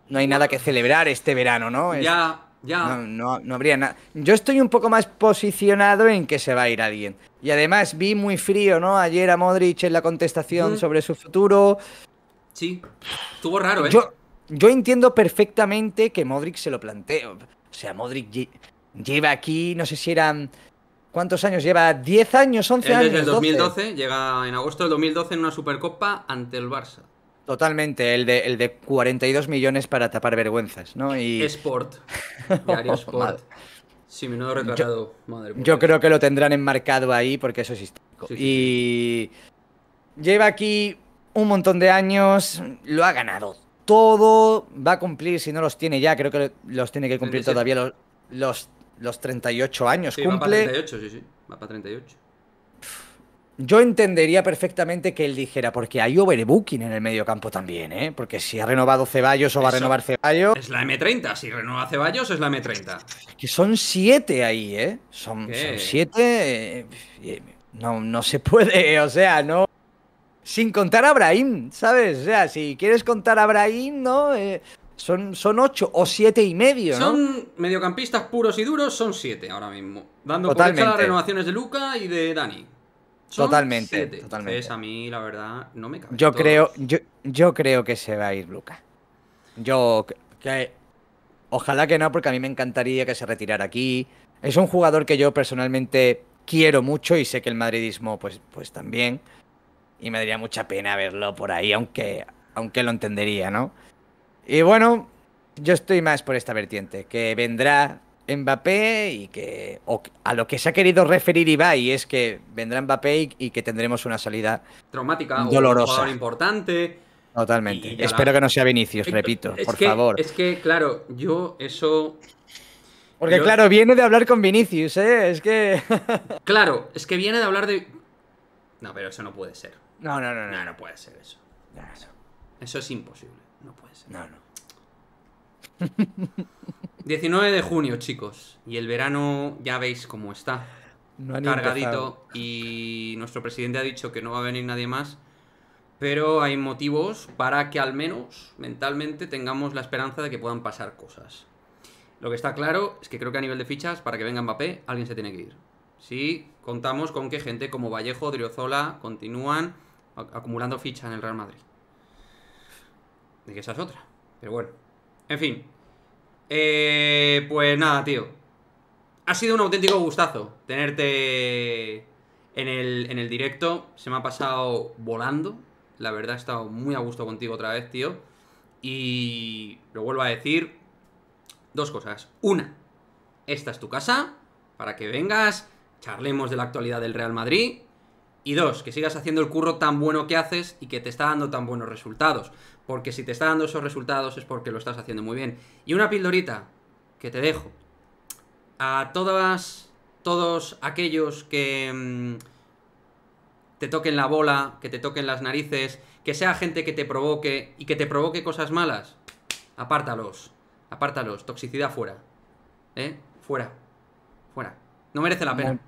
no hay nada que celebrar este verano, ¿no? ya, ya. No, no, habría nada. Yo estoy un poco más posicionado en que se va a ir alguien. Y además vi muy frío, ¿no? Ayer a Modric en la contestación sobre su futuro. Sí, estuvo raro, ¿eh? Yo, yo entiendo perfectamente que Modric se lo planteó. O sea, Modric lleva aquí, no sé si eran ¿Cuántos años lleva? ¿10 años? ¿11 años? Desde el 2012, llega en agosto del 2012 en una Supercopa ante el Barça. Totalmente, el de, el de 42 millones para tapar vergüenzas, ¿no? Y... Sport, diario oh, Sport. sí, me lo he recargado. yo, Yo creo que lo tendrán enmarcado ahí porque eso es histórico. y lleva aquí un montón de años, lo ha ganado todo, va a cumplir, si no los tiene ya, creo que los tiene que cumplir todavía los, los los 38 años. Sí, cumple. Va para 38, sí, sí. Va para 38. Yo entendería perfectamente que él dijera, porque hay overbooking en el medio también, ¿eh? Porque si ha renovado Ceballos o va a renovar Ceballos. Es la M30, si renueva Ceballos es la M30. Que son siete ahí, ¿eh? Son, son siete. Eh, eh, no, no se puede, o sea, no. Sin contar a Brahim, ¿sabes? O sea, si quieres contar a Brahim, ¿no? Eh, son, son ocho o siete y medio, Son mediocampistas puros y duros, son siete ahora mismo. Dando cuenta las renovaciones de Luca y de Dani. totalmente, Entonces, a mí, la verdad, no me cabe. Yo creo, yo, yo creo que se va a ir Luca. Yo que ojalá que no, porque a mí me encantaría que se retirara aquí. Es un jugador que yo personalmente quiero mucho y sé que el madridismo, pues, pues también. Y me daría mucha pena verlo por ahí, aunque, aunque lo entendería, ¿no? Y bueno, yo estoy más por esta vertiente, que vendrá Mbappé y que a lo que se ha querido referir Ibai es que vendrá Mbappé y, que tendremos una salida traumática, dolorosa, un jugador importante. Totalmente. Espero que no sea Vinicius, repito, por favor. Es que claro, yo eso porque claro, viene de hablar con Vinicius, ¿eh? Es que Claro, es que viene de hablar de No, pero eso no puede ser. No, no, no, no. No, puede ser eso. eso es imposible. No puede ser. No, no. 19 de junio, chicos. Y el verano ya veis cómo está. cargadito. Y nuestro presidente ha dicho que no va a venir nadie más. Pero hay motivos para que al menos mentalmente tengamos la esperanza de que puedan pasar cosas. Lo que está claro es que creo que a nivel de fichas, para que venga Mbappé, alguien se tiene que ir. Si contamos con que gente como Vallejo, Driozola continúan acumulando fichas en el Real Madrid. De que esa es otra. Pero bueno. En fin. Eh, pues nada, tío. Ha sido un auténtico gustazo tenerte en el, en el directo. Se me ha pasado volando. La verdad, he estado muy a gusto contigo otra vez, tío. Y lo vuelvo a decir. Dos cosas. Una, esta es tu casa. Para que vengas, charlemos de la actualidad del Real Madrid. Y dos, que sigas haciendo el curro tan bueno que haces y que te está dando tan buenos resultados. Porque si te está dando esos resultados es porque lo estás haciendo muy bien. Y una pildorita que te dejo. A todas, todos aquellos que mm, te toquen la bola, que te toquen las narices, que sea gente que te provoque y que te provoque cosas malas, apártalos. Apártalos. Toxicidad fuera. ¿Eh? Fuera. Fuera. No merece la pena.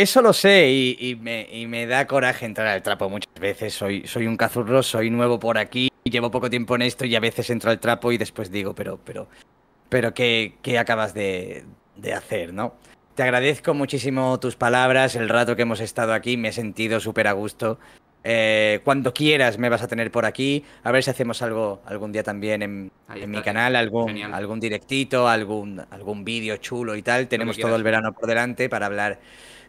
Eso lo sé y, me, da coraje entrar al trapo muchas veces. Soy, un cazurro, soy nuevo por aquí, llevo poco tiempo en esto y a veces entro al trapo y después digo, pero, pero, pero, ¿qué, acabas de, hacer, no? Te agradezco muchísimo tus palabras, el rato que hemos estado aquí, me he sentido súper a gusto. Eh, cuando quieras me vas a tener por aquí, a ver si hacemos algo algún día también en, mi canal, algún, algún directito, algún, algún vídeo chulo y tal. Tenemos todo el verano por delante para hablar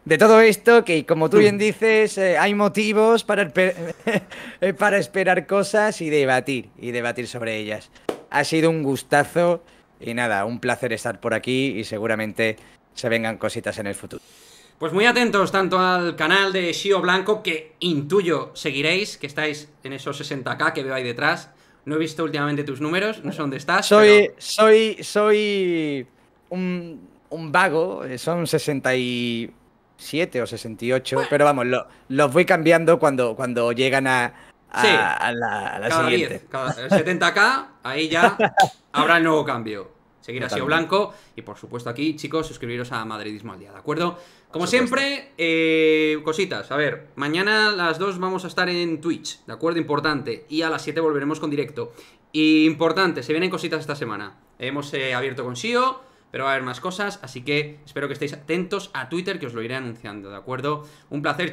de todo esto, que como tú mm. bien dices, eh, hay motivos eh, para, esperar cosas y debatir, y debatir sobre ellas. Ha sido un gustazo y nada, un placer estar por aquí y seguramente se vengan cositas en el futuro. Pues muy atentos tanto al canal de Shio Blanco, que intuyo seguiréis, que estáis en esos 60k que veo ahí detrás. No he visto últimamente tus números, no sé dónde estás. Soy, soy, soy un, un, vago, eh, son 60 y... 7 o 68, pero vamos, los voy cambiando cuando, cuando llegan a, a, la, siguiente. 70k, ahí ya habrá el nuevo cambio. seguirá así blanco. Y por supuesto aquí, chicos, suscribiros a Madridismo al Día, ¿de acuerdo? Como siempre, eh, cositas. A ver, mañana a las 2 vamos a estar en Twitch, ¿de acuerdo? Importante. Y a las 7 volveremos con directo. Y importante, se vienen cositas esta semana. Hemos eh, abierto con SIO pero va a haber más cosas, así que espero que estéis atentos a Twitter, que os lo iré anunciando, ¿de acuerdo? Un placer,